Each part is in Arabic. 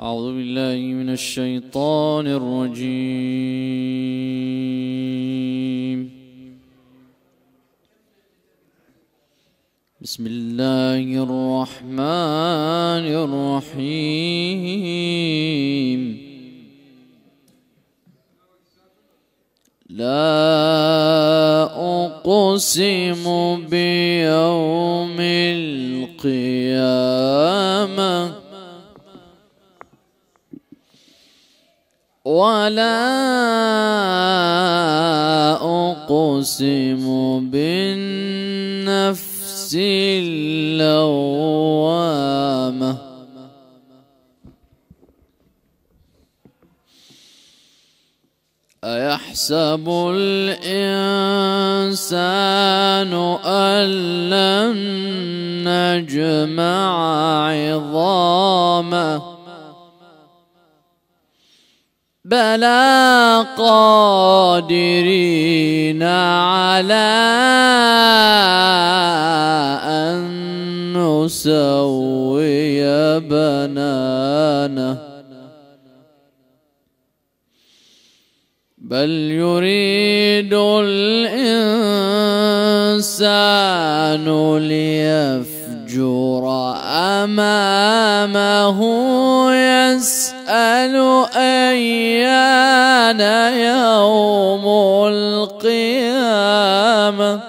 أعوذ بالله من الشيطان الرجيم بسم الله الرحمن الرحيم لا أقسم بيوم القيامة ولا أقسم بالنفس اللوامة أيحسب الإنسان أن لن نجمع عظامه بلى قادرين على أن نسوي بنانه بل يريد الإنسان ليفجر أمامه يسأل أيان يوم القيامة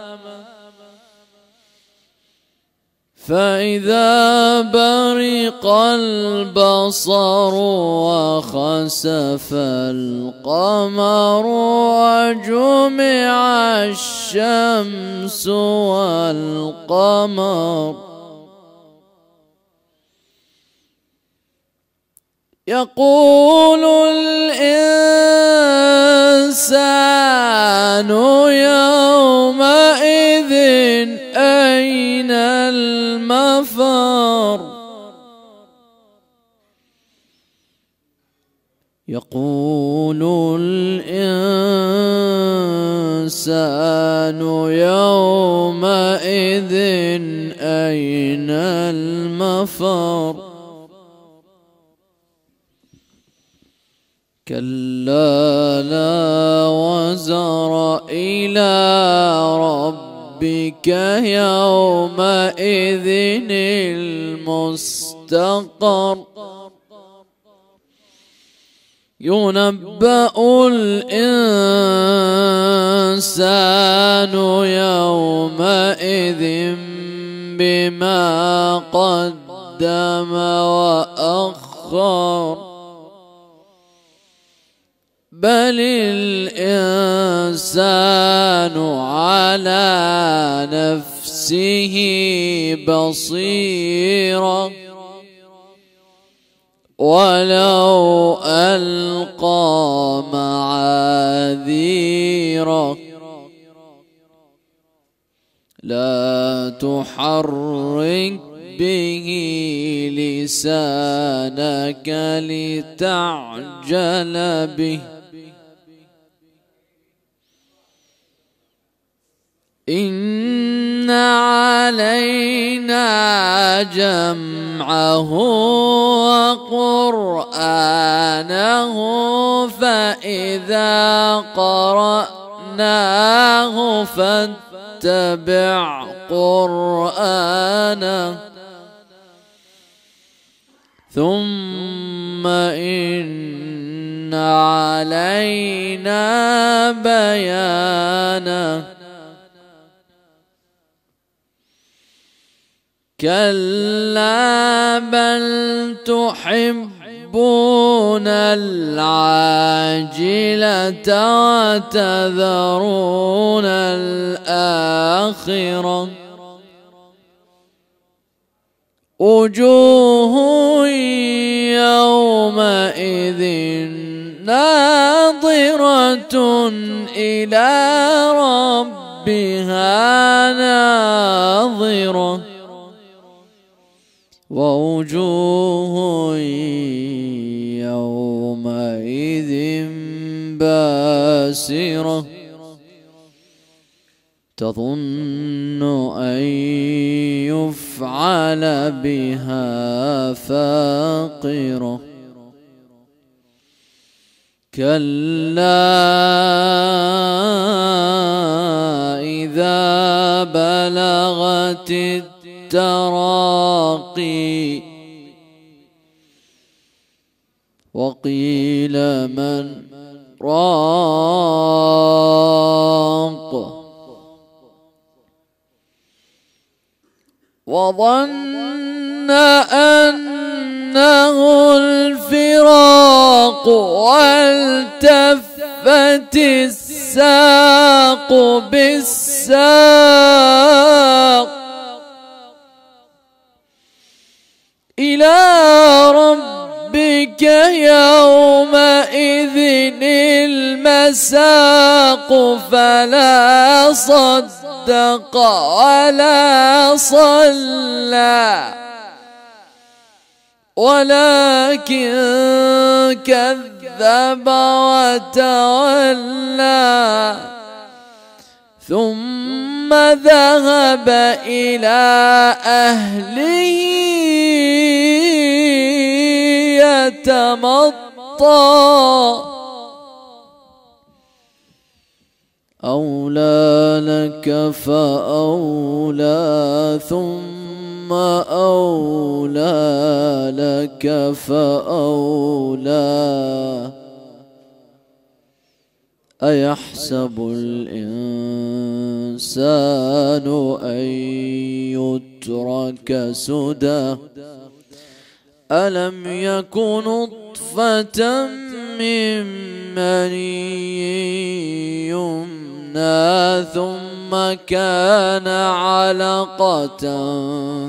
فإذا برق البصر وخسف القمر وجمع الشمس والقمر يقول الإنسان يومئذ أين المفر يقول الإنسان يومئذ أين المفر كلا لا وزر إلى ربك يومئذ المستقر ينبأ الإنسان يومئذ بما قدم وأخر بل الإنسان على نفسه بصيرة ولو ألقى معاذيرة لا تحرك به لسانك لتعجل به إن علينا جمعه وقرآنه فإذا قرأناه فاتبع قرآنه ثم إن علينا بيانه كلا بل تحبون العاجلة وتذرون الآخرة وجوه يومئذ ناظرة إلى ربها ناظرة ووجوه يومئذ باسرة تظن أن يفعل بها فاقرة كلا إذا بلغت التراقي وقيل من راق وظن أنه الفراق والتفت الساق بالساق إلى ربك يومئذ المساق فلا صدق ولا صلى ولكن كذب وتولى ثم ذهب إلى أهله يتمطى أولى لك فأولى ثم أولى لك فأولى أيحسب الإنسان أن يترك سدى ألم يك نطفة من مني يمنى ثم كان علقة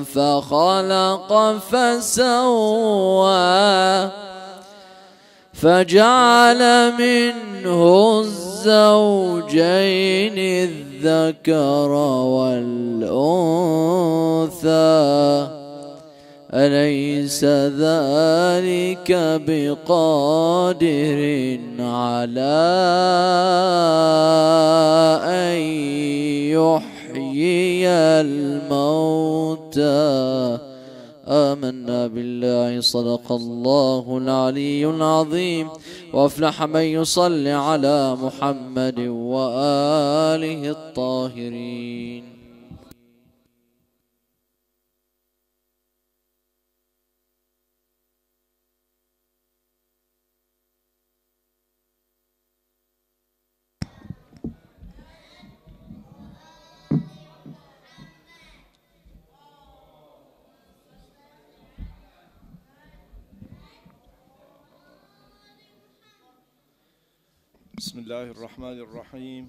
فخلق فسوى فجعل منه الزوجين الذكر والأنثى أليس ذلك بقادر على أن يحيي الموتى آمنا بالله صدق الله العلي العظيم وأفلح من يصلي على محمد وآله الطاهرين بسم الله الرحمن الرحيم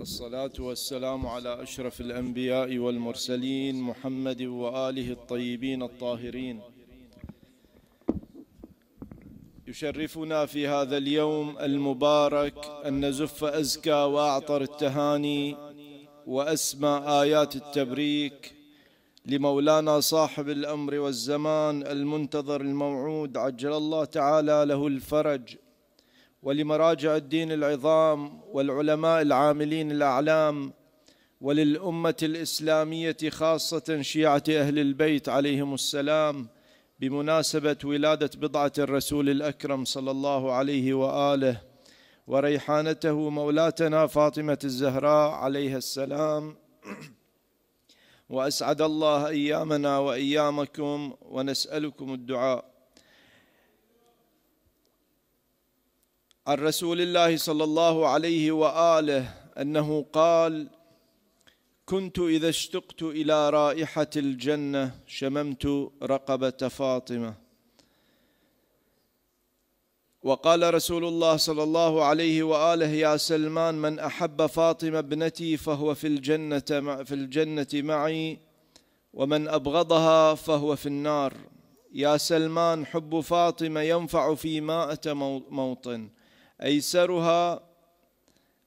الصلاة والسلام على أشرف الأنبياء والمرسلين محمد وآله الطيبين الطاهرين يشرفنا في هذا اليوم المبارك أن نزف أزكى وأعطر التهاني وأسمى آيات التبريك لمولانا صاحب الامر والزمان المنتظر الموعود عجل الله تعالى له الفرج ولمراجع الدين العظام والعلماء العاملين الاعلام وللامه الاسلاميه خاصه شيعه اهل البيت عليهم السلام بمناسبه ولاده بضعه الرسول الاكرم صلى الله عليه واله وريحانته مولاتنا فاطمه الزهراء عليها السلام واسعد الله ايامنا وايامكم ونسالكم الدعاء عن رسول الله صلى الله عليه واله انه قال كنت اذا اشتقت الى رائحه الجنه شممت رقبه فاطمه وقال رسول الله صلى الله عليه وآله يا سلمان من أحب فاطمة ابنتي فهو في الجنة في الجنة معي ومن أبغضها فهو في النار يا سلمان حب فاطمة ينفع في مائة موطن أيسرها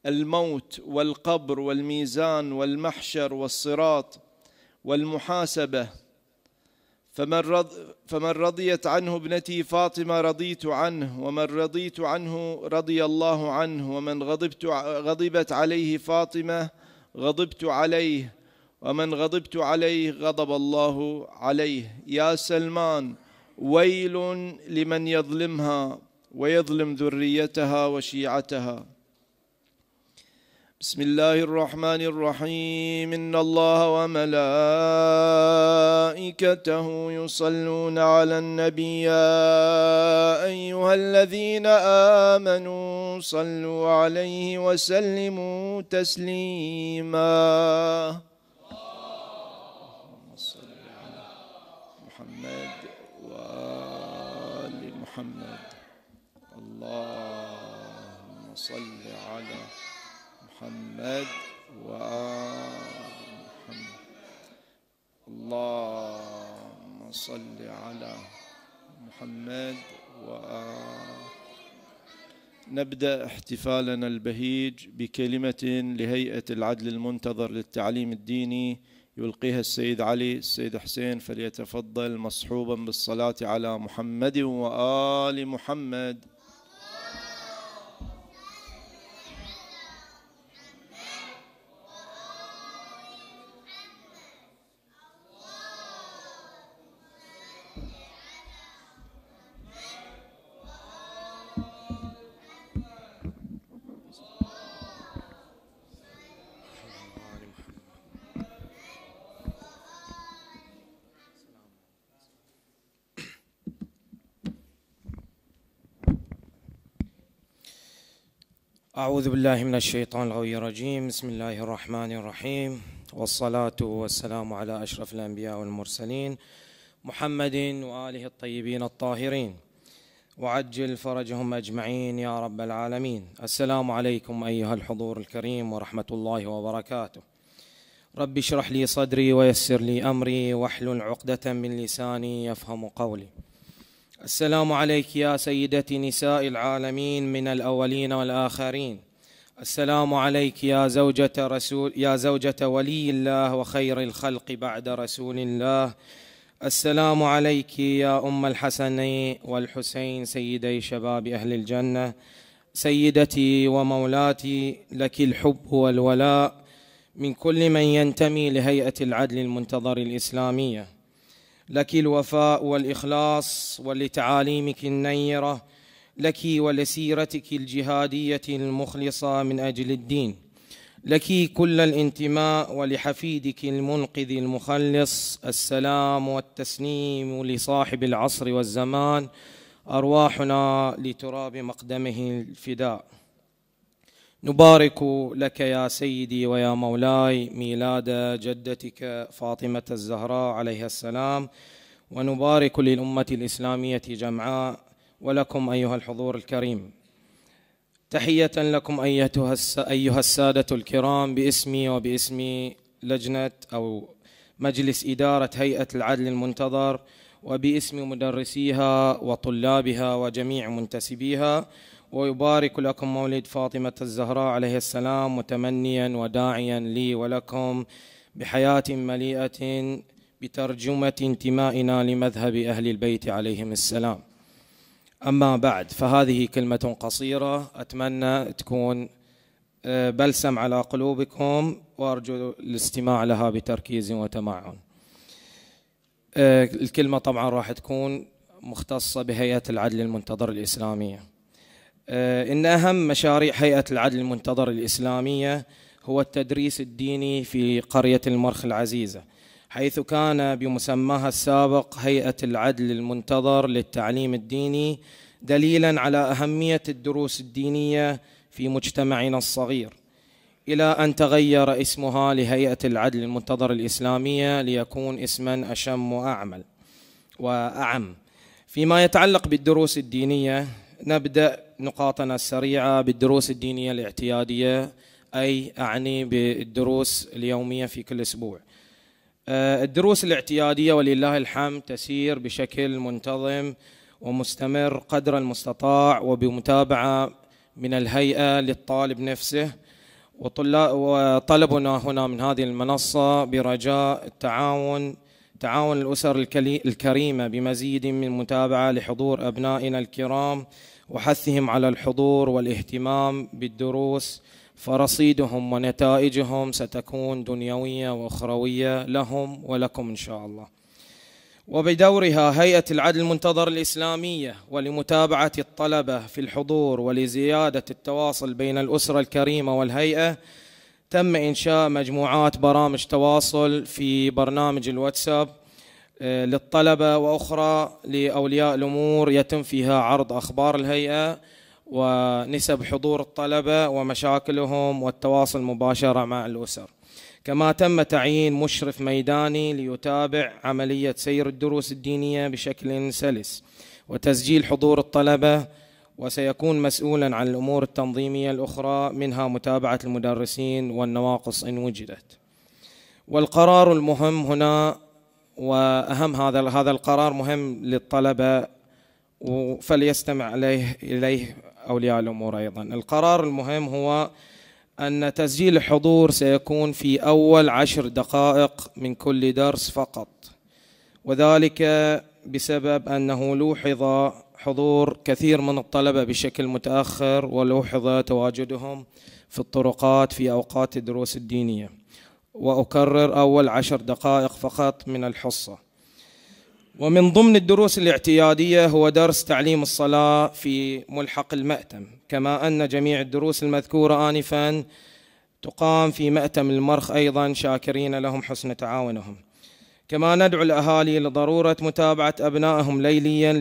الموت والقبر والميزان والمحشر والصراط والمحاسبة فمن, رض فمن رضيت عنه ابنتي فاطمة رضيت عنه ومن رضيت عنه رضي الله عنه ومن غضبت غضبت عليه فاطمة غضبت عليه ومن غضبت عليه غضب الله عليه يا سلمان ويل لمن يظلمها ويظلم ذريتها وشيعتها بسم الله الرحمن الرحيم إن الله وملائكته يصلون على النبي يا أيها الذين آمنوا صلوا عليه وسلموا تسليماً محمد وآل محمد اللهم صل على محمد وآل نبدأ احتفالنا البهيج بكلمة لهيئة العدل المنتظر للتعليم الديني يلقيها السيد علي السيد حسين فليتفضل مصحوبا بالصلاة على محمد وآل محمد أعوذ بالله من الشيطان الغوي الرجيم بسم الله الرحمن الرحيم والصلاة والسلام على أشرف الأنبياء والمرسلين محمد وآله الطيبين الطاهرين وعجل فرجهم أجمعين يا رب العالمين السلام عليكم أيها الحضور الكريم ورحمة الله وبركاته رب اشرح لي صدري ويسر لي أمري واحلل عقدة من لساني يفهم قولي السلام عليك يا سيدة نساء العالمين من الأولين والآخرين السلام عليك يا زوجة رسول يا زوجة ولي الله وخير الخلق بعد رسول الله السلام عليك يا أم الحسن والحسين سيدي شباب أهل الجنة سيدتي ومولاتي لك الحب والولاء من كل من ينتمي لهيئة العدل المنتظر الإسلامية لك الوفاء والإخلاص ولتعاليمك النيرة لك ولسيرتك الجهادية المخلصة من أجل الدين لك كل الانتماء ولحفيدك المنقذ المخلص السلام والتسليم لصاحب العصر والزمان أرواحنا لتراب مقدمه الفداء نبارك لك يا سيدي ويا مولاي ميلاد جدتك فاطمة الزهراء عليها السلام ونبارك للأمة الإسلامية جمعاء ولكم أيها الحضور الكريم تحية لكم أيتها أيها السادة الكرام باسمي وباسم لجنة أو مجلس إدارة هيئة العدل المنتظر وباسم مدرسيها وطلابها وجميع منتسبيها ويبارك لكم مولد فاطمة الزهراء عليه السلام متمنيا وداعيا لي ولكم بحياة مليئة بترجمة انتمائنا لمذهب أهل البيت عليهم السلام أما بعد فهذه كلمة قصيرة أتمنى تكون آه، بلسم على قلوبكم وأرجو الاستماع لها بتركيز وتمعن آه، الكلمة طبعا راح تكون مختصة بهيئة العدل المنتظر الإسلامية آه، إن أهم مشاريع هيئة العدل المنتظر الإسلامية هو التدريس الديني في قرية المرخ العزيزة حيث كان بمسماها السابق هيئه العدل المنتظر للتعليم الديني دليلا على اهميه الدروس الدينيه في مجتمعنا الصغير الى ان تغير اسمها لهيئه العدل المنتظر الاسلاميه ليكون اسما اشم واعمل واعم فيما يتعلق بالدروس الدينيه نبدا نقاطنا السريعه بالدروس الدينيه الاعتياديه اي اعني بالدروس اليوميه في كل اسبوع آه، الدروس الاعتيادية ولله الحمد تسير بشكل منتظم ومستمر قدر المستطاع وبمتابعة من الهيئة للطالب نفسه وطلبنا هنا من هذه المنصة برجاء التعاون تعاون الأسر الكريمة بمزيد من متابعة لحضور أبنائنا الكرام وحثهم على الحضور والاهتمام بالدروس فرصيدهم ونتائجهم ستكون دنيويه واخرويه لهم ولكم ان شاء الله. وبدورها هيئه العدل المنتظر الاسلاميه ولمتابعه الطلبه في الحضور ولزياده التواصل بين الاسره الكريمه والهيئه تم انشاء مجموعات برامج تواصل في برنامج الواتساب آه، للطلبه واخرى لاولياء الامور يتم فيها عرض اخبار الهيئه ونسب حضور الطلبة ومشاكلهم والتواصل مباشرة مع الأسر كما تم تعيين مشرف ميداني ليتابع عملية سير الدروس الدينية بشكل سلس وتسجيل حضور الطلبة وسيكون مسؤولا عن الأمور التنظيمية الأخرى منها متابعة المدرسين والنواقص إن وجدت والقرار المهم هنا وأهم هذا هذا القرار مهم للطلبة فليستمع إليه إليه أولياء الأمور أيضا القرار المهم هو أن تسجيل الحضور سيكون في أول عشر دقائق من كل درس فقط وذلك بسبب أنه لوحظ حضور كثير من الطلبة بشكل متأخر ولوحظ تواجدهم في الطرقات في أوقات الدروس الدينية وأكرر أول عشر دقائق فقط من الحصة ومن ضمن الدروس الاعتيادية هو درس تعليم الصلاة في ملحق المأتم كما أن جميع الدروس المذكورة آنفا تقام في مأتم المرخ أيضا شاكرين لهم حسن تعاونهم كما ندعو الأهالي لضرورة متابعة أبنائهم ليليا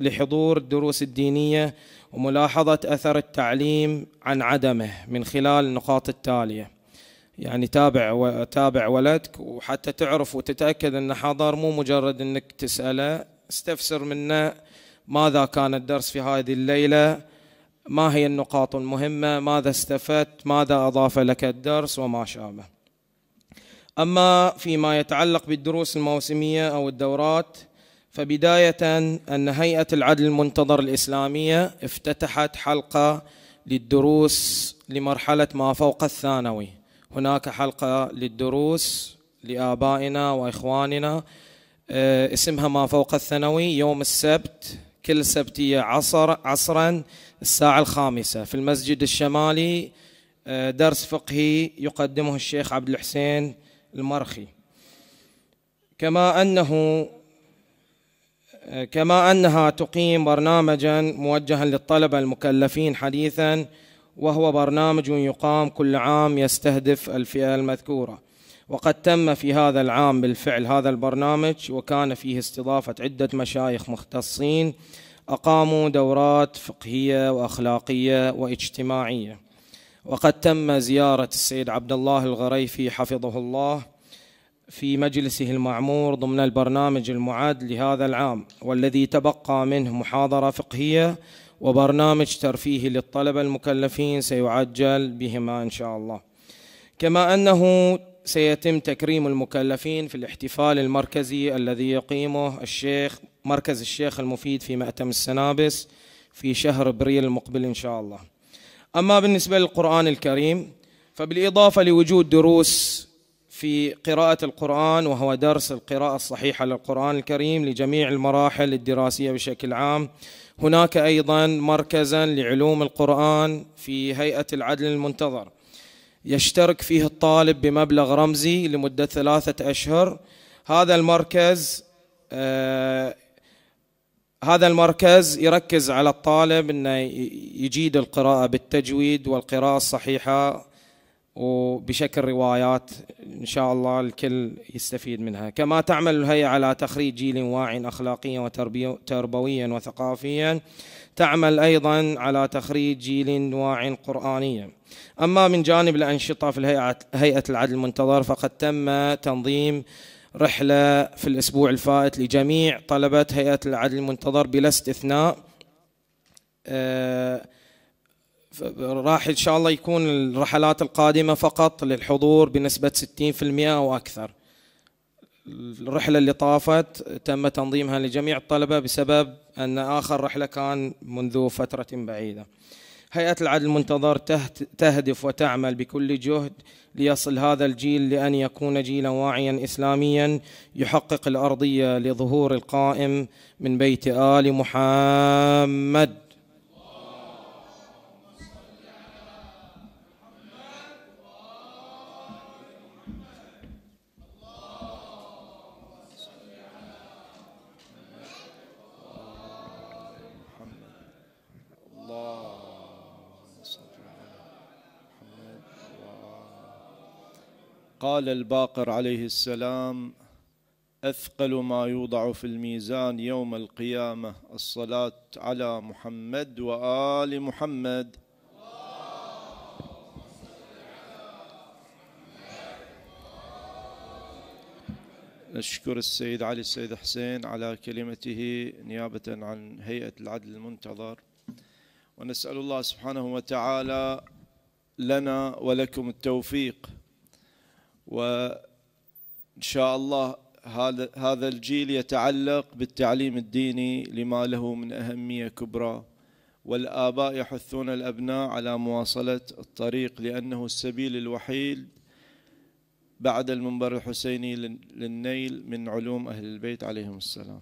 لحضور, الدروس الدينية وملاحظة أثر التعليم عن عدمه من خلال النقاط التالية يعني تابع وتابع ولدك وحتى تعرف وتتاكد ان حضر مو مجرد انك تساله استفسر منه ماذا كان الدرس في هذه الليله ما هي النقاط المهمه ماذا استفدت ماذا اضاف لك الدرس وما شابه اما فيما يتعلق بالدروس الموسميه او الدورات فبدايه ان هيئه العدل المنتظر الاسلاميه افتتحت حلقه للدروس لمرحله ما فوق الثانوي هناك حلقة للدروس لآبائنا وإخواننا آه، اسمها ما فوق الثانوي يوم السبت كل سبتية عصر عصرا الساعة الخامسة في المسجد الشمالي آه، درس فقهي يقدمه الشيخ عبد الحسين المرخي كما أنه آه، كما أنها تقيم برنامجا موجها للطلبة المكلفين حديثا وهو برنامج يقام كل عام يستهدف الفئة المذكورة وقد تم في هذا العام بالفعل هذا البرنامج وكان فيه استضافة عدة مشايخ مختصين أقاموا دورات فقهية وأخلاقية واجتماعية وقد تم زيارة السيد عبد الله الغريفي حفظه الله في مجلسه المعمور ضمن البرنامج المعد لهذا العام والذي تبقى منه محاضرة فقهية وبرنامج ترفيهي للطلبة المكلفين سيعجل بهما إن شاء الله كما أنه سيتم تكريم المكلفين في الاحتفال المركزي الذي يقيمه الشيخ مركز الشيخ المفيد في مأتم السنابس في شهر ابريل المقبل ان شاء الله. اما بالنسبه للقران الكريم فبالاضافه لوجود دروس في قراءه القران وهو درس القراءه الصحيحه للقران الكريم لجميع المراحل الدراسيه بشكل عام هناك أيضا مركزا لعلوم القرآن في هيئة العدل المنتظر يشترك فيه الطالب بمبلغ رمزي لمدة ثلاثة أشهر هذا المركز آه هذا المركز يركز على الطالب أنه يجيد القراءة بالتجويد والقراءة الصحيحة وبشكل روايات إن شاء الله الكل يستفيد منها كما تعمل الهيئة على تخريج جيل واع أخلاقيا وتربويا وثقافيا تعمل أيضا على تخريج جيل واع قرآنيا أما من جانب الأنشطة في الهيئة هيئة العدل المنتظر فقد تم تنظيم رحلة في الأسبوع الفائت لجميع طلبة هيئة العدل المنتظر بلا استثناء أه راح إن شاء الله يكون الرحلات القادمة فقط للحضور بنسبة 60% أو أكثر الرحلة اللي طافت تم تنظيمها لجميع الطلبة بسبب أن آخر رحلة كان منذ فترة بعيدة هيئة العدل المنتظر تهدف وتعمل بكل جهد ليصل هذا الجيل لأن يكون جيلا واعيا إسلاميا يحقق الأرضية لظهور القائم من بيت آل محمد قال الباقر عليه السلام اثقل ما يوضع في الميزان يوم القيامه الصلاه على محمد وال محمد نشكر السيد علي السيد حسين على كلمته نيابة عن هيئة العدل المنتظر ونسأل الله سبحانه وتعالى لنا ولكم التوفيق وإن شاء الله هذا هذا الجيل يتعلق بالتعليم الديني لما له من أهمية كبرى والآباء يحثون الأبناء على مواصلة الطريق لأنه السبيل الوحيد بعد المنبر الحسيني للنيل من علوم أهل البيت عليهم السلام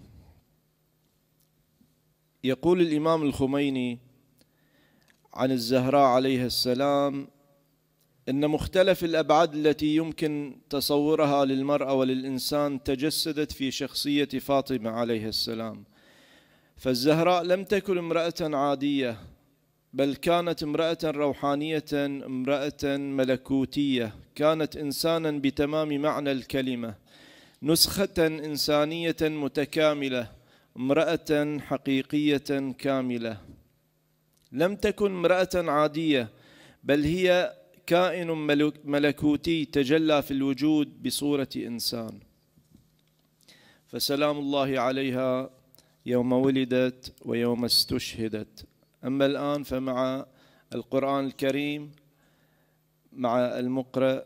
يقول الإمام الخميني عن الزهراء عليها السلام ان مختلف الابعاد التي يمكن تصورها للمراه وللانسان تجسدت في شخصيه فاطمه عليه السلام فالزهراء لم تكن امراه عاديه بل كانت امراه روحانيه امراه ملكوتيه كانت انسانا بتمام معنى الكلمه نسخه انسانيه متكامله امراه حقيقيه كامله لم تكن امراه عاديه بل هي كائن ملكوتي تجلى في الوجود بصورة إنسان فسلام الله عليها يوم ولدت ويوم استشهدت أما الآن فمع القرآن الكريم مع المقرأ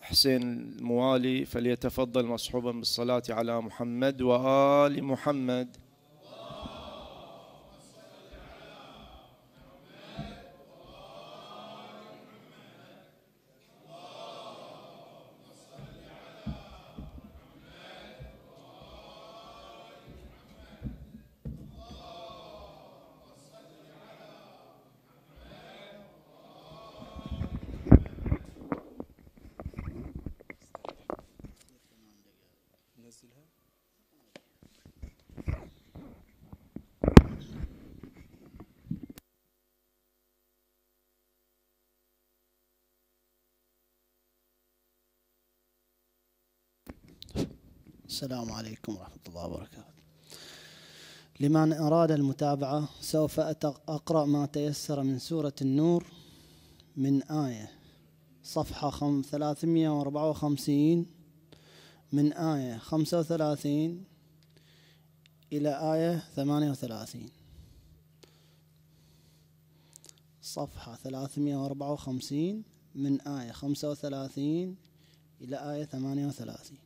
حسين الموالي فليتفضل مصحوبا بالصلاة على محمد وآل محمد السلام عليكم ورحمة الله وبركاته لمن أراد المتابعة سوف أقرأ ما تيسر من سورة النور من آية صفحة 354 من آية 35 إلى آية 38 صفحة 354 من آية 35 إلى آية 38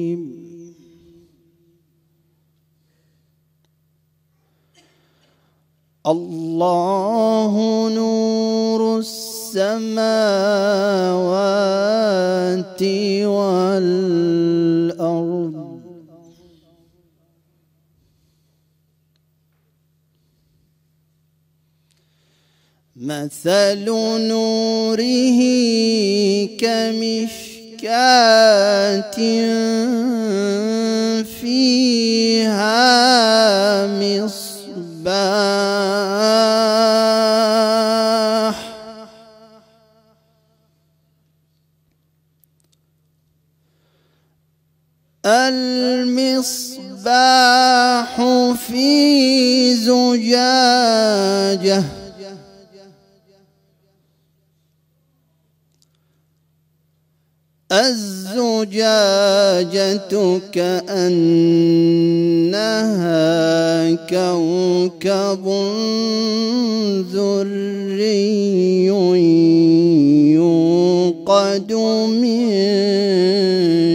الله نور السماوات والأرض مثل نوره كمشكاة فيها مصر الصباح المصباح في زجاجه الزجاجة كأنها كوكب ذري يوقد من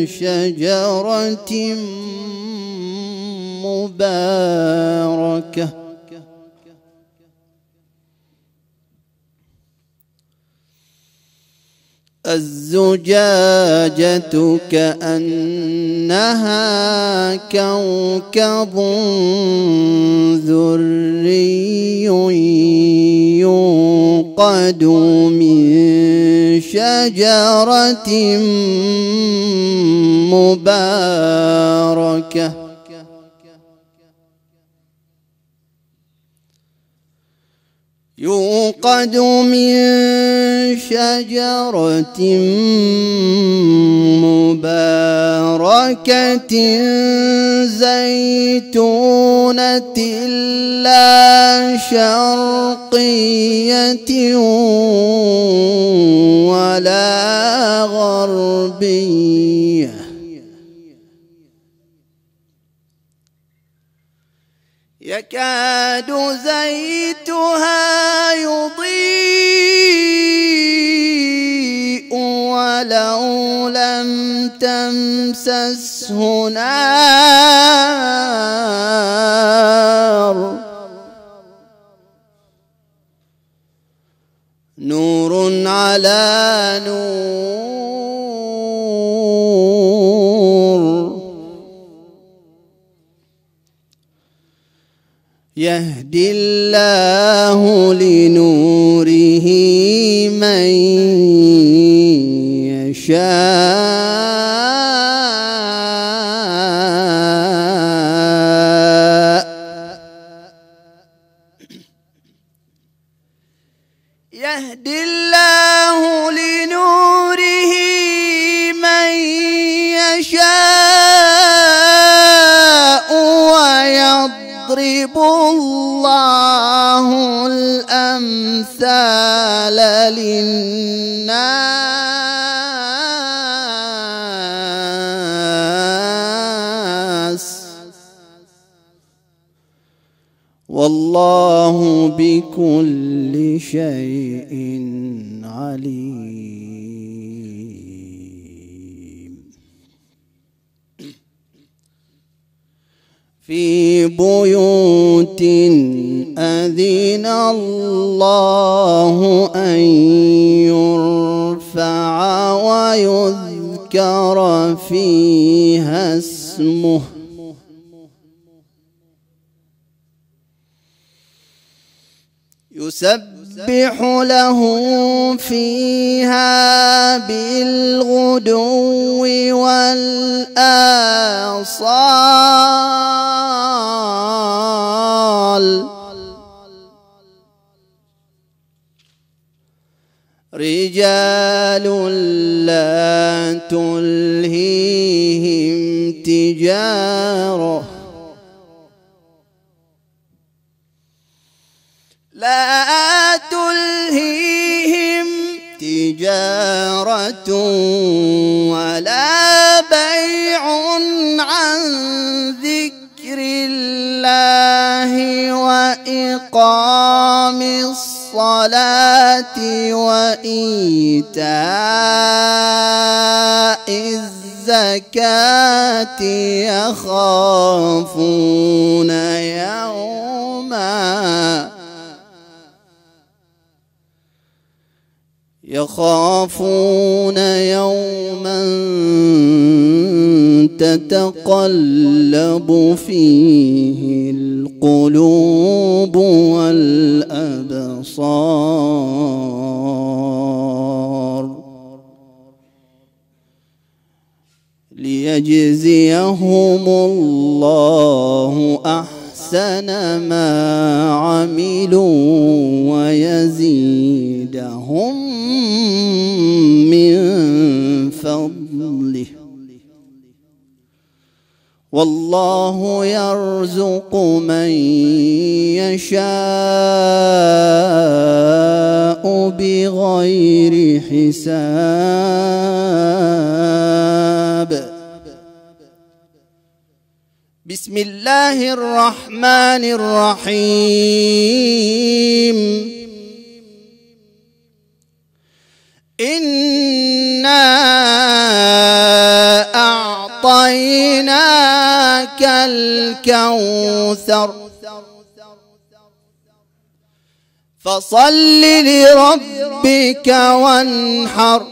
شجرة مباركة الزجاجة كأنها كوكب ذري يوقد من شجرة مباركة يوقد من شجرة مباركة زيتونة لا شرقية ولا غربية يكاد زيتها يضيء ولو لم تمسسه نار نور على نور يهدي الله لنوره من يشاء يضرب الله الأمثال للناس والله بكل شيء عليم في بيوت أذن الله أن يرفع ويذكر فيها اسمه يسبح يسبح له فيها بالغدو والآصال رجال لا تلهيهم تجاره لا تلهيهم تجارة ولا بيع عن ذكر الله وإقام الصلاة وإيتاء الزكاة يخافون يوماً يخافون يوما تتقلب فيه القلوب والابصار ليجزيهم الله احسن أحسن ما عملوا ويزيدهم من فضله والله يرزق من يشاء بغير حساب بسم الله الرحمن الرحيم إنا أعطيناك الكوثر فصل لربك وانحر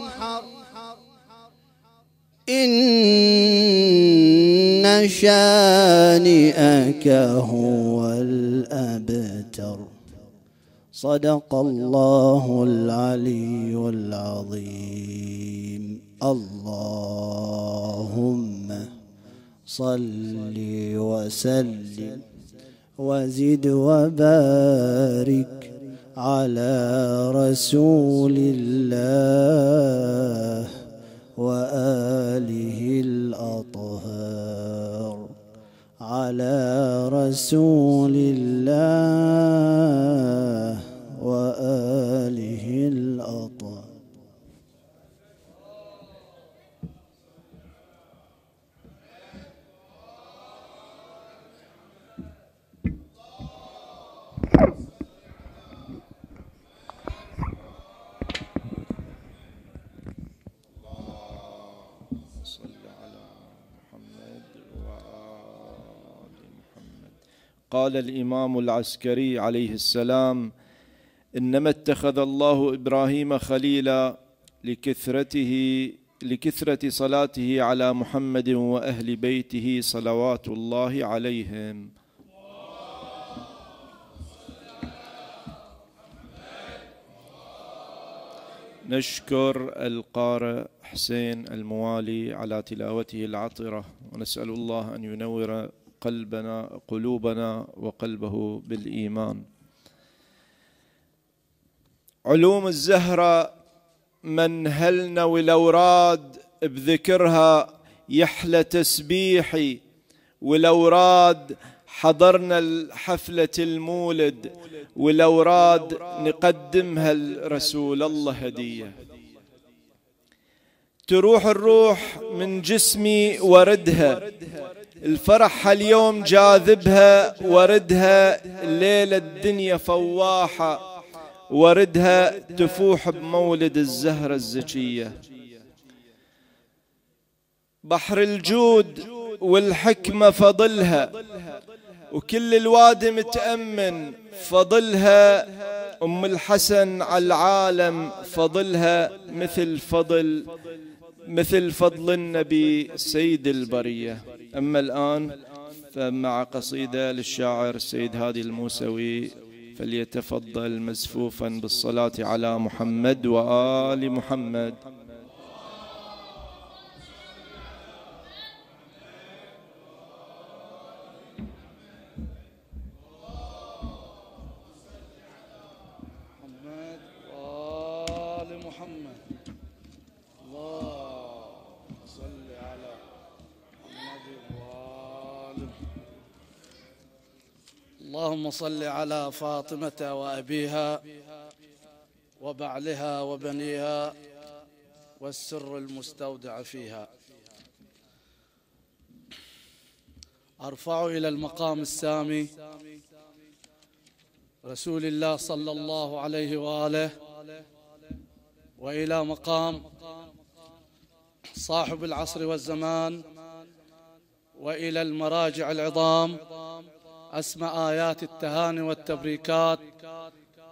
إنا إن شانئك هو الأبتر صدق الله العلي العظيم اللهم صل وسلم وزد وبارك على رسول الله وآله الأطهار على رسول الله وآله الأطهار قال الإمام العسكري عليه السلام إنما اتخذ الله إبراهيم خليلا لكثرته لكثرة صلاته على محمد وأهل بيته صلوات الله عليهم نشكر القارئ حسين الموالي على تلاوته العطرة ونسأل الله أن ينور قلبنا قلوبنا وقلبه بالإيمان علوم الزهرة من هلنا ولو راد بذكرها يحلى تسبيحي ولو راد حضرنا حفلة المولد ولو راد نقدمها لرسول الله هدية تروح الروح من جسمي وردها الفرح هاليوم جاذبها وردها ليلة الدنيا فواحة وردها تفوح بمولد الزهرة الزكية بحر الجود والحكمة فضلها وكل الوادي متأمن فضلها أم الحسن على العالم فضلها مثل فضل مثل فضل النبي سيد البريه أما الآن فمع قصيدة للشاعر السيد هادي الموسوي فليتفضل مزفوفا بالصلاة على محمد وآل محمد اللهم صل على فاطمة وأبيها وبعلها وبنيها والسر المستودع فيها أرفع إلى المقام السامي رسول الله صلى الله عليه وآله وإلى مقام صاحب العصر والزمان وإلى المراجع العظام أسمع آيات التهاني والتبريكات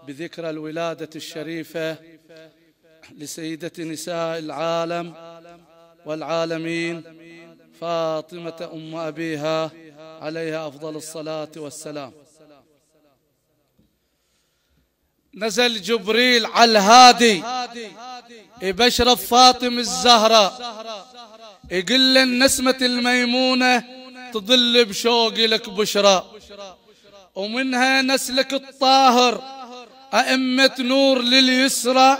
بذكرى الولادة الشريفة لسيدة نساء العالم والعالمين فاطمة أم أبيها عليها أفضل الصلاة والسلام نزل جبريل على الهادي يبشر فاطم الزهرة يقل النسمة الميمونة تضل بشوق لك بشرى ومنها نسلك الطاهر أئمة نور لليسرى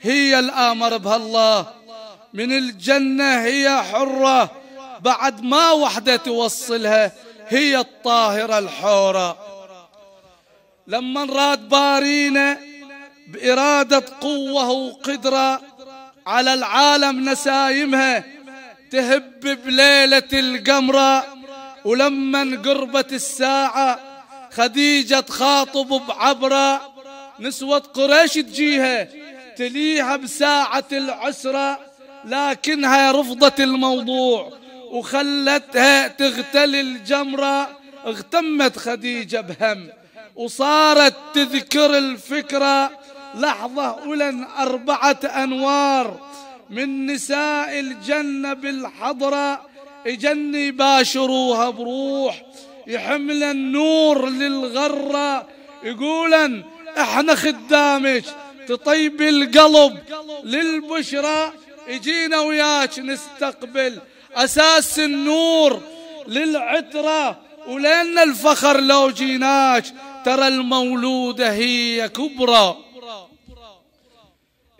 هي الآمر بها الله من الجنة هي حرة بعد ما وحدة توصلها هي الطاهرة الحورة لما راد بارينا بإرادة قوة وقدرة على العالم نسايمها تهب بليلة القمرة ولما قربت الساعة خديجة تخاطب بعبرة نسوة قريش تجيها تليها بساعة العسرة لكنها رفضت الموضوع وخلتها تغتل الجمرة اغتمت خديجة بهم وصارت تذكر الفكرة لحظة ولن أربعة أنوار من نساء الجنة بالحضرة اجني باشروها بروح يحمل النور للغرة يقولا احنا خدامك تطيب القلب للبشرى يجينا وياك نستقبل أساس النور للعترة ولأن الفخر لو جيناك ترى المولودة هي كبرى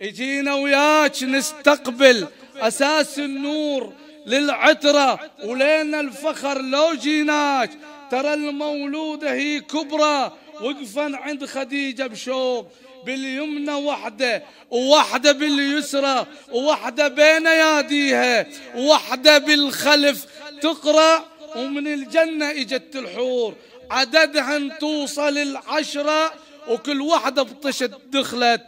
يجينا وياك نستقبل أساس النور للعترة ولينا الفخر لو جيناك ترى المولودة هي كبرى وقفا عند خديجة بشوق باليمنى وحده ووحده باليسرى ووحده بين ياديها ووحده بالخلف تقرا ومن الجنه اجت الحور عددهن توصل العشره وكل واحده بطشت دخلت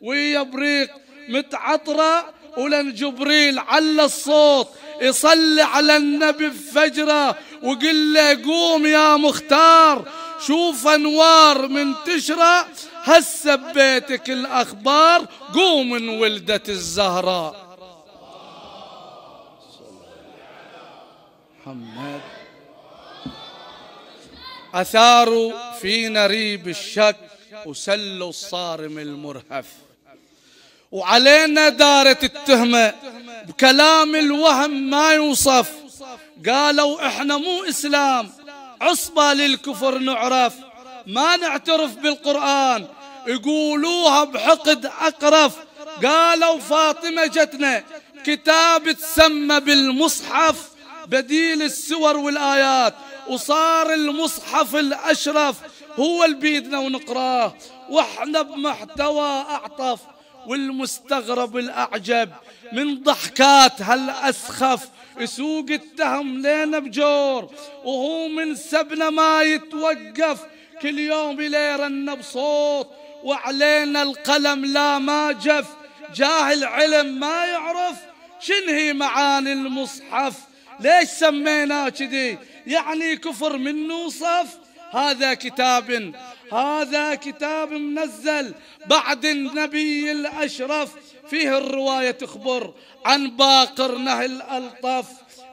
ويا بريق متعطره ولن جبريل على الصوت يصلي على النبي بفجرة وقل له قوم يا مختار شوف انوار منتشرة هسه ببيتك الاخبار قوم ولدت الزهراء محمد اثاروا في نريب الشك وسلوا الصارم المرهف وعلينا دارت التهمة بكلام الوهم ما يوصف قالوا احنا مو اسلام عصبة للكفر نعرف ما نعترف بالقرآن يقولوها بحقد أقرف قالوا فاطمة جتنا كتاب تسمى بالمصحف بديل السور والآيات وصار المصحف الأشرف هو اللي بيدنا ونقراه واحنا بمحتوى أعطف والمستغرب الأعجب من ضحكات هالأسخف يسوق التهم لينا بجور وهو من سبنا ما يتوقف كل يوم يليرنا بصوت وعلينا القلم لا ما جف جاهل علم ما يعرف شنهي معاني المصحف ليش سميناه كذي يعني كفر من نوصف هذا كتاب هذا كتاب منزل بعد النبي الأشرف فيه الرواية تخبر عن باقر نهل الألطف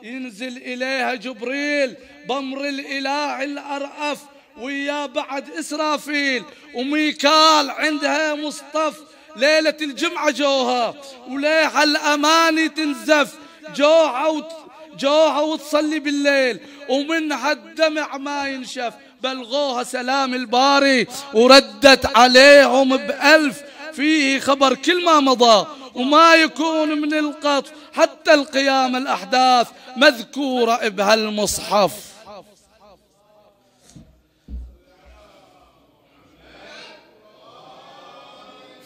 ينزل إليها جبريل بمر الإله الأرأف ويا بعد إسرافيل وميكال عندها مصطف ليلة الجمعة جوها وليها الأماني تنزف جوها جوها وتصلي بالليل ومنها الدمع ما ينشف بلغوها سلام الباري وردت عليهم بألف فيه خبر كل ما مضى وما يكون من القطف حتى القيامة الأحداث مذكورة بهالمصحف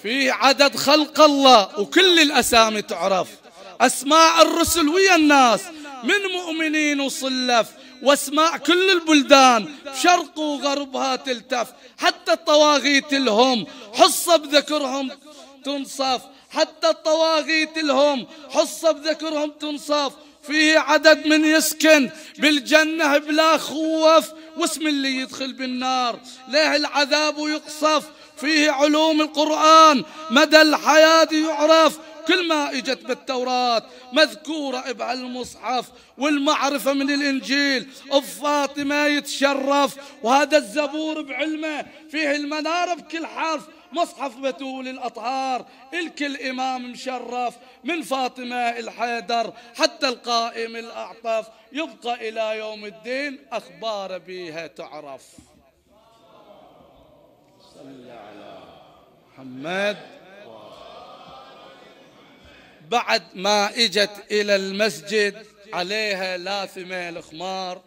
في عدد خلق الله وكل الأسامي تعرف أسماء الرسل ويا الناس من مؤمنين وصلف واسماع كل البلدان شرق وغربها تلتف حتى الطواغيت لهم حصة بذكرهم تنصف حتى الطواغيت لهم حصة بذكرهم تنصف فيه عدد من يسكن بالجنة بلا خوف واسم اللي يدخل بالنار له العذاب يقصف فيه علوم القرآن مدى الحياة يعرف كل ما اجت بالتوراة مذكورة ابع المصحف والمعرفة من الإنجيل الفاطمة يتشرف وهذا الزبور بعلمه فيه المنارة بكل حرف مصحف بتول الأطهار الكل إمام مشرف من فاطمة الحيدر حتى القائم الأعطف يبقى إلى يوم الدين أخبار بها تعرف صلى على محمد بعد ما اجت إلى المسجد عليها لاثمة الخمار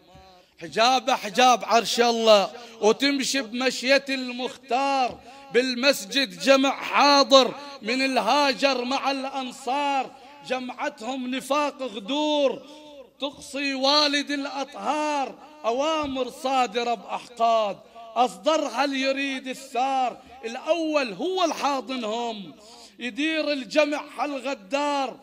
حجاب حجاب عرش الله وتمشي بمشية المختار بالمسجد جمع حاضر من الهاجر مع الأنصار جمعتهم نفاق غدور تقصي والد الأطهار أوامر صادرة بأحقاد أصدرها اللي يريد الثار الأول هو الحاضنهم يدير الجمع هالغدار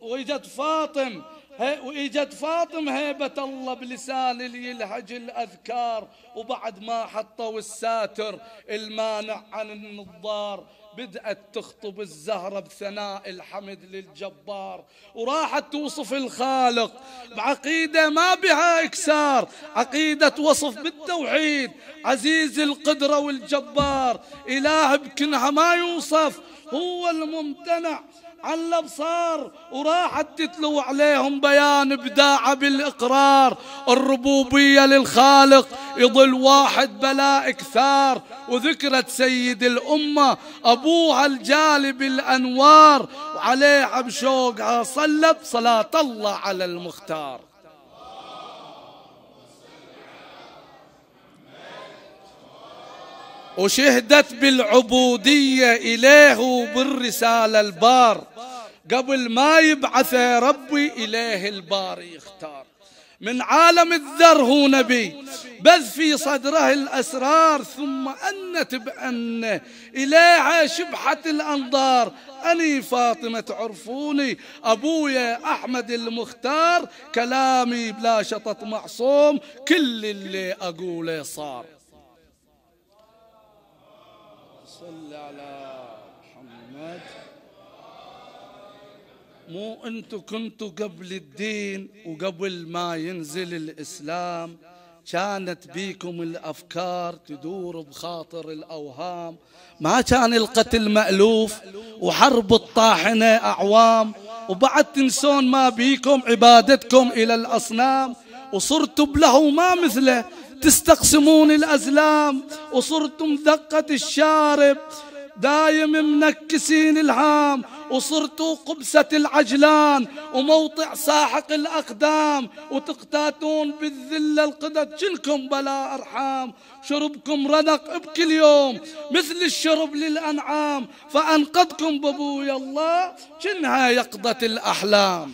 واجت فاطم واجت فاطم هيبة الله بلسان اللي يلهج الأذكار وبعد ما حطوا الساتر المانع عن النضار بدأت تخطب الزهرة بثناء الحمد للجبار وراحت توصف الخالق بعقيدة ما بها إكسار عقيدة وصف بالتوحيد عزيز القدرة والجبار إله بكنها ما يوصف هو الممتنع على الأبصار وراحت تتلو عليهم بيان بداعة بالإقرار الربوبية للخالق يضل واحد بلا إكثار وذكرت سيد الأمة أبوها الجالب الأنوار وعليه عبشوقها صلب صلاة الله على المختار وشهدت بالعبودية إليه وبالرسالة البار قبل ما يبعثه ربي إليه البار يختار من عالم الذر هو نبي بذ في صدره الأسرار ثم أنت بأنه إليها شبحت الأنظار أني فاطمة عرفوني أبويا أحمد المختار كلامي بلا شطط معصوم كل اللي أقوله صار صل على محمد مو انتو كنتو قبل الدين وقبل ما ينزل الاسلام كانت بيكم الافكار تدور بخاطر الاوهام ما كان القتل مالوف وحرب الطاحنه اعوام وبعد تنسون ما بيكم عبادتكم الى الاصنام وصرتوا بله ما مثله تستقسمون الأزلام وصرتم دقة الشارب دايم منكسين الهام وصرتوا قبسة العجلان وموطع ساحق الأقدام وتقتاتون بالذلة القدد شلكم بلا أرحام شربكم رنق بكل يوم مثل الشرب للأنعام فأنقذكم بابويا الله شنها يقضة الأحلام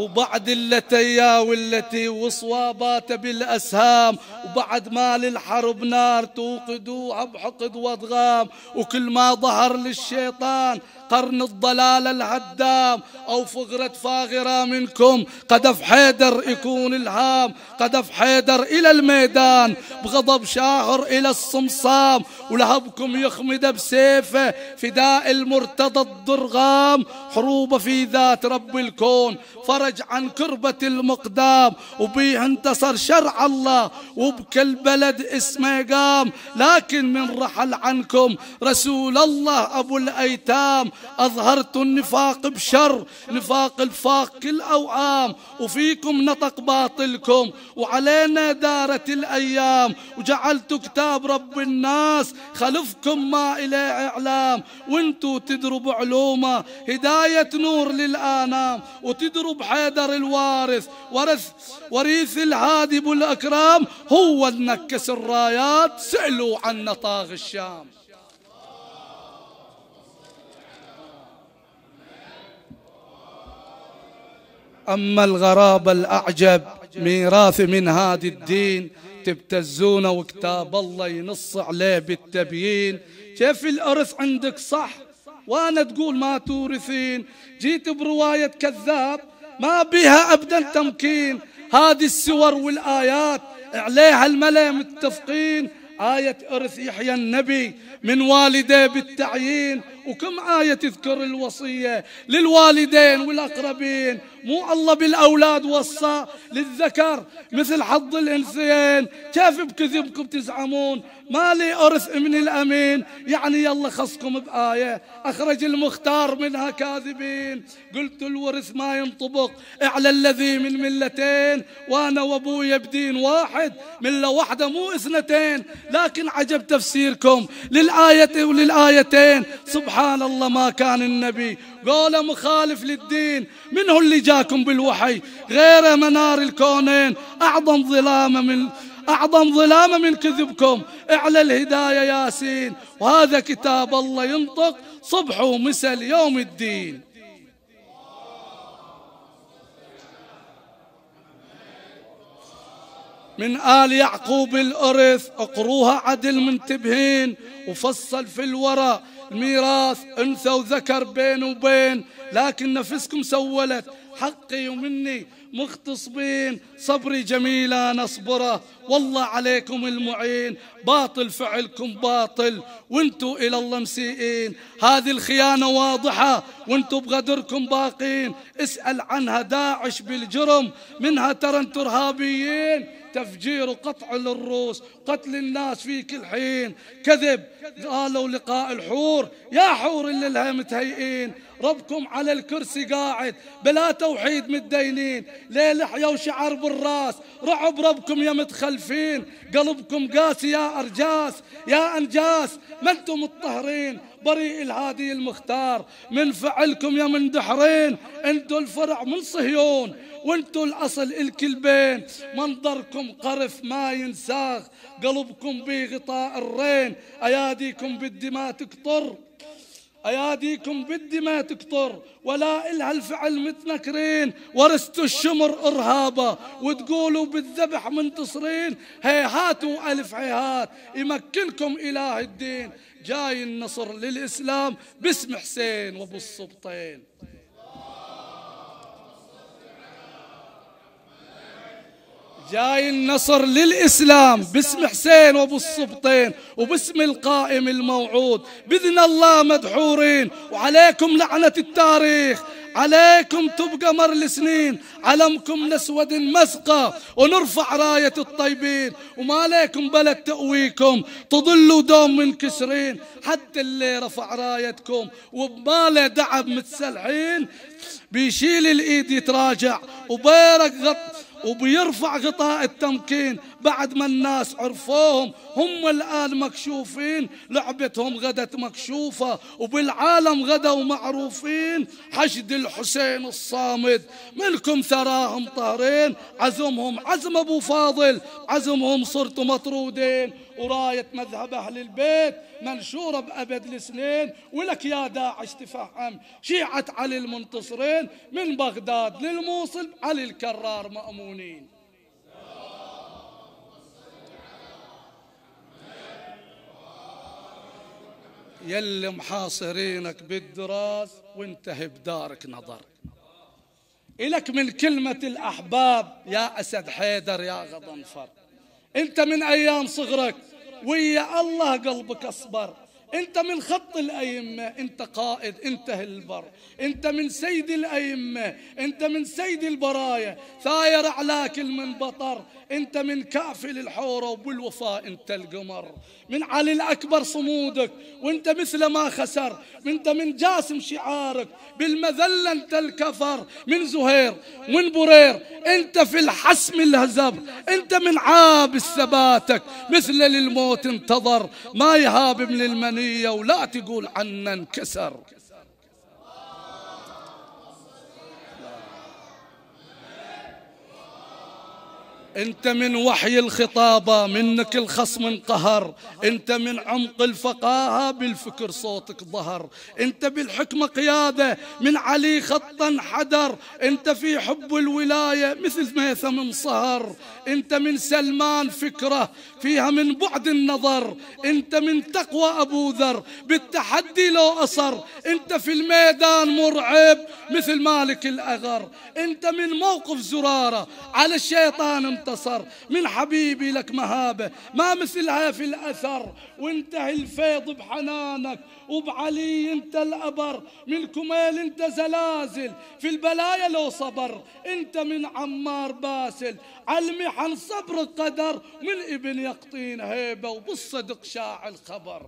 وبعد اللتيا والتي وصوابات بالأسهام وبعد ما للحرب نار توقدوها بحقد وضغام وكل ما ظهر للشيطان قرن الضلال الهدام أو فغرة فاغرة منكم قدف حيدر يكون الهام قدف حيدر إلى الميدان بغضب شاهر إلى الصمصام ولهبكم يخمد بسيفه فداء المرتضى الضرغام حروبه في ذات رب الكون فرج خرج عن كربة المقدام وبيه انتصر شرع الله وبكل بلد اسمه قام لكن من رحل عنكم رسول الله أبو الأيتام أظهرت النفاق بشر نفاق الفاق كل أوعام وفيكم نطق باطلكم وعلينا دارت الأيام وجعلت كتاب رب الناس خلفكم ما إليه إعلام وانتو تدرب علومه هداية نور للآنام وتدرب حياة حيدر الوارث ورث وريث العادب الأكرام هو نكس الرايات سألوا عن طاغ الشام أما الغرابة الأعجب ميراث من هذا الدين تبتزون وكتاب الله ينص عليه بالتبيين كيف الأرث عندك صح وانا تقول ما تورثين جيت برواية كذاب ما بها أبدا تمكين هذه السور والآيات عليها الملا متفقين آية إرث يحيى النبي من والديه بالتعيين وكم آية تذكر الوصية للوالدين والأقربين مو الله بالأولاد وصى للذكر مثل حظ الإنسين كيف بكذبكم تزعمون ما لي أرث من الأمين يعني يلا خصكم بآية أخرج المختار منها كاذبين قلت الورث ما ينطبق على الذي من ملتين وأنا وأبويا بدين واحد ملة واحدة مو اثنتين لكن عجب تفسيركم للآية وللآيتين سبحان سبحان الله ما كان النبي قوله مخالف للدين من هو اللي جاكم بالوحي غير منار الكونين أعظم ظلامة من أعظم ظلامة من كذبكم اعلى الهداية ياسين وهذا كتاب الله ينطق صبح ومساء يوم الدين من آل يعقوب الأرث اقروها عدل منتبهين وفصل في الورى ميراث انثى وذكر بين وبين لكن نفسكم سولت حقي ومني مغتصبين صبري جميلة نصبره والله عليكم المعين باطل فعلكم باطل وانتوا إلى الله مسيئين هذه الخيانة واضحة وانتوا بغدركم باقين اسأل عنها داعش بالجرم منها ترى انتوا ارهابيين تفجير وقطع للروس قتل الناس في كل حين كذب قالوا لقاء الحور يا حور اللي لها متهيئين ربكم على الكرسي قاعد بلا توحيد متدينين ليه لحية وشعر بالراس رعب ربكم يا متخلفين قلبكم قاسي يا أرجاس يا أنجاس ما أنتم الطهرين بريء الهادي المختار من فعلكم يا مندحرين أنتم الفرع من صهيون وانتو الأصل الكلبين منظركم قرف ما ينساخ قلبكم بغطاء الرين أياديكم بالدماء تقطر أياديكم بالدماء تقطر ولا إلها الفعل متنكرين ورستوا الشمر إرهابة وتقولوا بالذبح منتصرين هيهات وألف هيهات يمكنكم إله الدين جاي النصر للإسلام باسم حسين وبالصبطين جاي النصر للإسلام باسم حسين وابو الصبطين وباسم القائم الموعود بإذن الله مدحورين وعليكم لعنة التاريخ عليكم تبقى مر السنين علمكم لسود مسقى ونرفع راية الطيبين وما عليكم بلد تقويكم تضلوا دوم منكسرين حتى اللي رفع رايتكم وبماله دعب متسلحين بيشيل الايد يتراجع وبيرك غط وبيرفع غطاء التمكين بعد ما الناس عرفوهم هم الآن مكشوفين لعبتهم غدت مكشوفة وبالعالم غدوا معروفين حشد الحسين الصامد منكم ثراهم طهرين عزمهم عزم أبو فاضل عزمهم صرتوا مطرودين وراية مذهب أهل البيت منشورة بأبد لسنين ولك يا داعش تفهم شيعة علي المنتصرين من بغداد للموصل علي الكرار مأمونين يلي محاصرينك بالدراس وانتهي بدارك نظر إلك من كلمة الأحباب يا أسد حيدر يا غضنفر أنت من أيام صغرك ويا الله قلبك أصبر أنت من خط الأئمة أنت قائد أنت البر أنت من سيد الأئمة أنت من سيد البرايا ثاير أعلاك المنبطر انت من كافل الحورة وبالوفاء انت القمر من علي الأكبر صمودك وانت مثل ما خسر انت من جاسم شعارك بالمذلة انت الكفر من زهير من برير انت في الحسم الهزب انت من عابس ثباتك مثل للموت انتظر ما يهاب من المنية ولا تقول عنا انكسر انت من وحي الخطابة منك الخصم انقهر انت من عمق الفقاهة بالفكر صوتك ظهر انت بالحكمة قيادة من علي خطا حدر انت في حب الولاية مثل ميثم انصهر انت من سلمان فكرة فيها من بعد النظر انت من تقوى ابو ذر بالتحدي لو اصر انت في الميدان مرعب مثل مالك الاغر انت من موقف زرارة على الشيطان انتصر من حبيبي لك مهابة ما مثلها في الأثر وانتهي الفيض بحنانك وبعلي انت الأبر من كميل انت زلازل في البلايا لو صبر انت من عمار باسل علمي عن صبر القدر من ابن يقطين هيبة وبالصدق شاع الخبر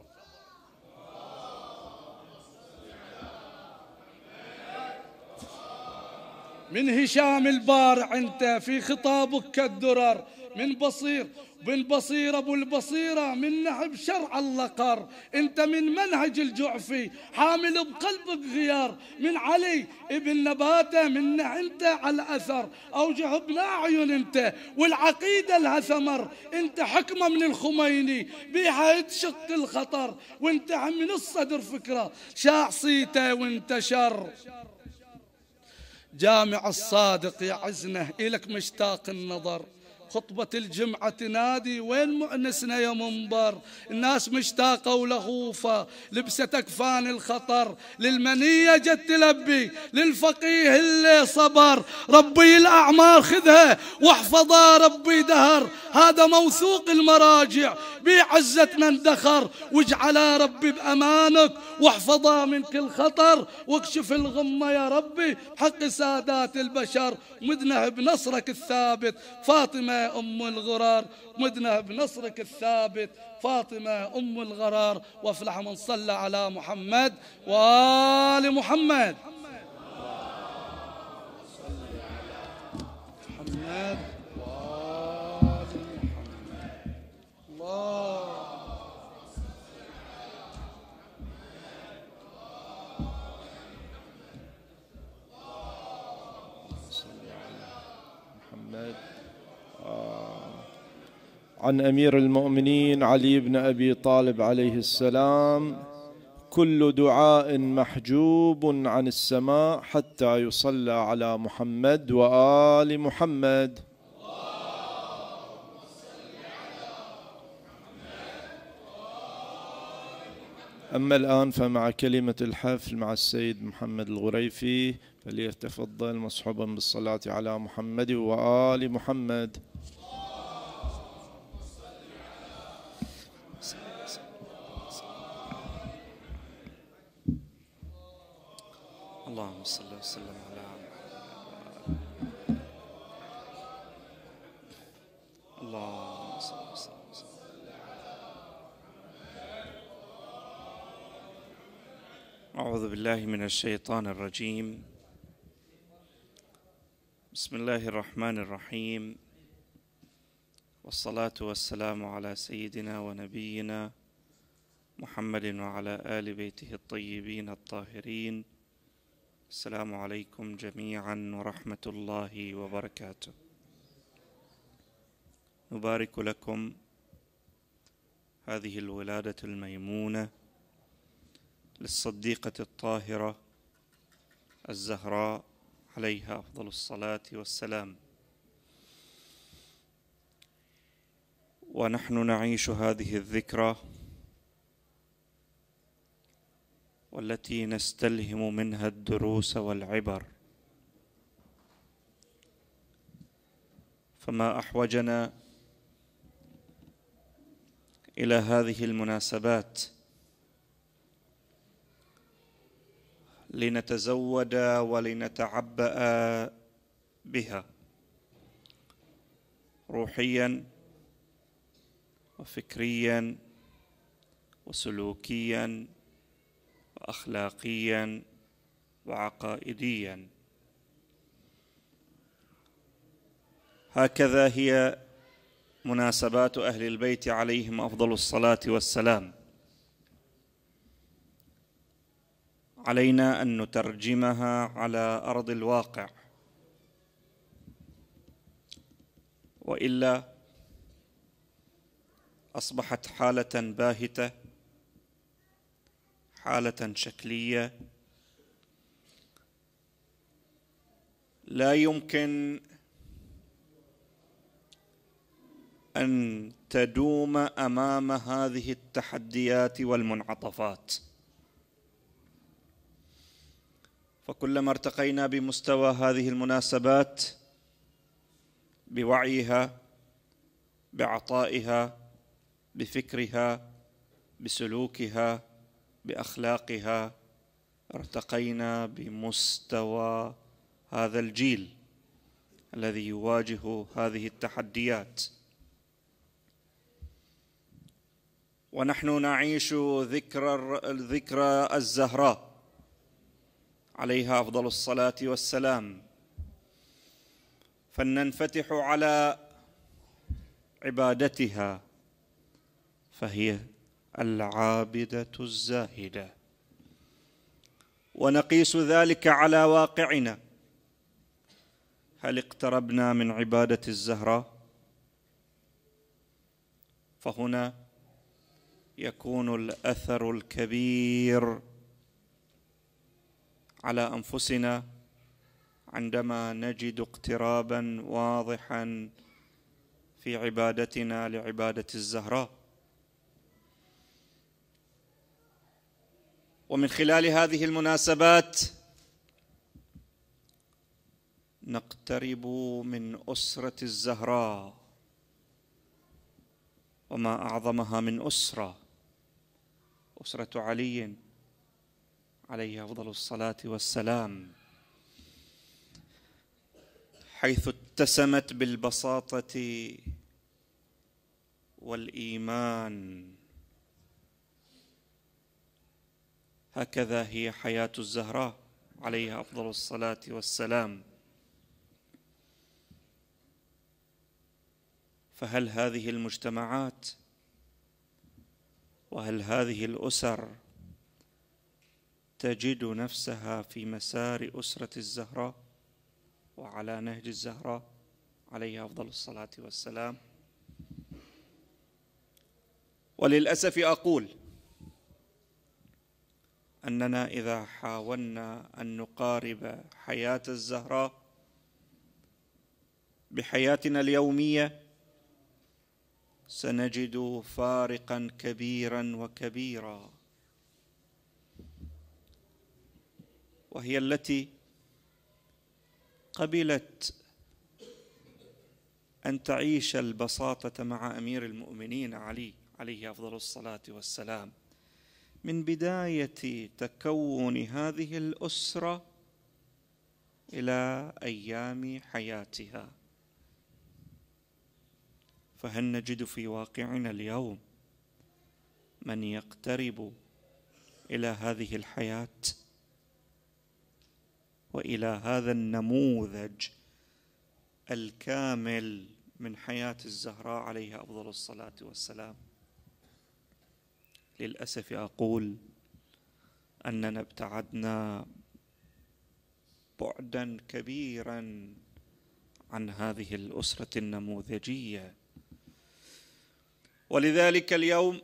من هشام البارع انت في خطابك كالدرر من بصير بن بصير ابو البصيره من نحب شرع الله قر انت من منهج الجعفي حامل بقلبك غيار من علي ابن نباته من انت على الاثر اوجه اعين انت والعقيده لها ثمر انت حكمه من الخميني بيها تشق الخطر وانت من الصدر فكره شاع صيته وانتشر جامع الصادق يا عزنه إلك مشتاق النظر خطبة الجمعة تنادي وين مؤنسنا يا منبر الناس مشتاقة ولهوفة لبسة أكفان الخطر للمنية جت تلبي للفقيه اللي صبر ربي الأعمار خذها واحفظها ربي دهر هذا موثوق المراجع بعزة من دخر واجعل ربي بأمانك واحفظها من كل خطر واكشف الغمة يا ربي حق سادات البشر مذنه بنصرك الثابت فاطمة أم الغرار مدنا بنصرك الثابت فاطمة أم الغرار وافلح من صلى على محمد وآل محمد محمد وآل محمد الله عن امير المؤمنين علي بن ابي طالب عليه السلام كل دعاء محجوب عن السماء حتى يصلى على محمد وال محمد أما الآن فمع كلمة الحفل مع السيد محمد الغريفي فليتفضل مصحوبا بالصلاة على محمد وآل محمد اللهم صل وسلم على اللهم صل وسلم أعوذ بالله من الشيطان الرجيم بسم الله الرحمن الرحيم والصلاة والسلام على سيدنا ونبينا محمد وعلى آل بيته الطيبين الطاهرين السلام عليكم جميعا ورحمه الله وبركاته نبارك لكم هذه الولاده الميمونه للصديقه الطاهره الزهراء عليها افضل الصلاه والسلام ونحن نعيش هذه الذكرى والتي نستلهم منها الدروس والعبر فما احوجنا الى هذه المناسبات لنتزود ولنتعبأ بها روحيا وفكريا وسلوكيا واخلاقيا وعقائديا هكذا هي مناسبات اهل البيت عليهم افضل الصلاه والسلام علينا ان نترجمها على ارض الواقع والا اصبحت حاله باهته حاله شكليه لا يمكن ان تدوم امام هذه التحديات والمنعطفات فكلما ارتقينا بمستوى هذه المناسبات بوعيها بعطائها بفكرها بسلوكها باخلاقها ارتقينا بمستوى هذا الجيل الذي يواجه هذه التحديات ونحن نعيش ذكرى ذكرى الزهراء عليها افضل الصلاه والسلام فلننفتح على عبادتها فهي العابده الزاهده ونقيس ذلك على واقعنا هل اقتربنا من عباده الزهراء فهنا يكون الاثر الكبير على انفسنا عندما نجد اقترابا واضحا في عبادتنا لعباده الزهراء ومن خلال هذه المناسبات نقترب من اسره الزهراء وما اعظمها من اسره اسره علي عليه افضل الصلاه والسلام حيث اتسمت بالبساطه والايمان هكذا هي حياة الزهراء عليها أفضل الصلاة والسلام فهل هذه المجتمعات وهل هذه الأسر تجد نفسها في مسار أسرة الزهراء وعلى نهج الزهراء عليها أفضل الصلاة والسلام وللأسف أقول أننا إذا حاولنا أن نقارب حياة الزهراء بحياتنا اليومية سنجد فارقا كبيرا وكبيرا وهي التي قبلت أن تعيش البساطة مع أمير المؤمنين علي عليه أفضل الصلاة والسلام من بدايه تكون هذه الاسره الى ايام حياتها فهل نجد في واقعنا اليوم من يقترب الى هذه الحياه والى هذا النموذج الكامل من حياه الزهراء عليها افضل الصلاه والسلام للأسف أقول أننا ابتعدنا بعدا كبيرا عن هذه الأسرة النموذجية ولذلك اليوم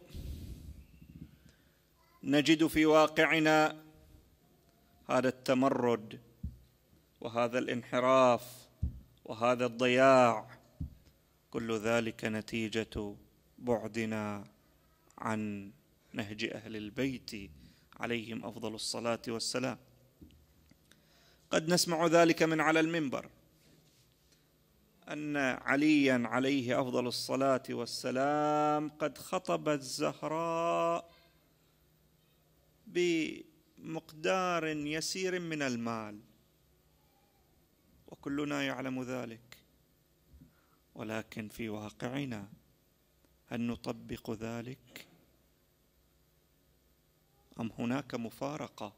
نجد في واقعنا هذا التمرد وهذا الانحراف وهذا الضياع كل ذلك نتيجه بعدنا عن نهج أهل البيت عليهم أفضل الصلاة والسلام قد نسمع ذلك من على المنبر أن عليا عليه أفضل الصلاة والسلام قد خطب الزهراء بمقدار يسير من المال وكلنا يعلم ذلك ولكن في واقعنا هل نطبق ذلك أم هناك مفارقة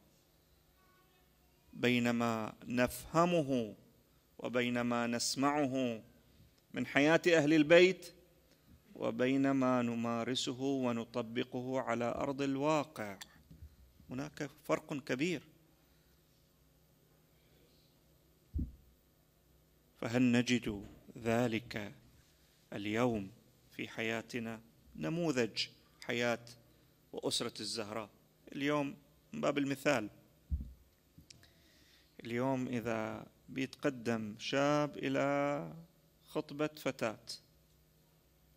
بين ما نفهمه وبين ما نسمعه من حياة أهل البيت وبين ما نمارسه ونطبقه على أرض الواقع هناك فرق كبير فهل نجد ذلك اليوم في حياتنا نموذج حياه واسره الزهراء اليوم من باب المثال اليوم إذا بيتقدم شاب إلى خطبة فتاة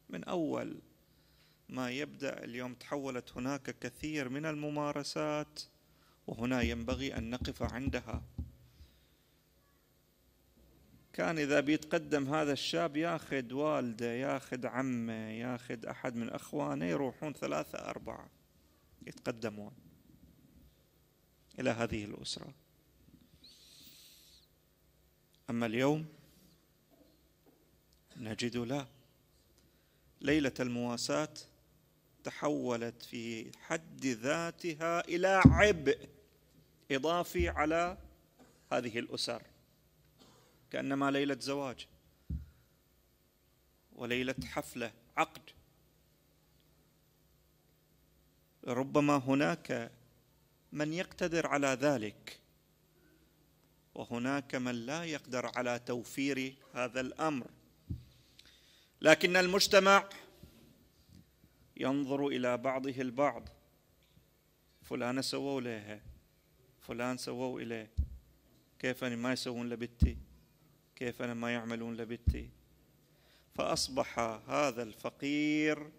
من أول ما يبدأ اليوم تحولت هناك كثير من الممارسات وهنا ينبغي أن نقف عندها كان إذا بيتقدم هذا الشاب ياخذ والده ياخذ عمه ياخذ أحد من أخوانه يروحون ثلاثة أربعة يتقدمون الى هذه الاسره اما اليوم نجد لا ليله المواساه تحولت في حد ذاتها الى عبء اضافي على هذه الاسر كانما ليله زواج وليله حفله عقد ربما هناك من يقتدر على ذلك وهناك من لا يقدر على توفير هذا الامر لكن المجتمع ينظر الى بعضه البعض فلانه سووا لها فلان سووا اليه كيف أنا ما يسوون لبتي كيف أنا ما يعملون لبتي فأصبح هذا الفقير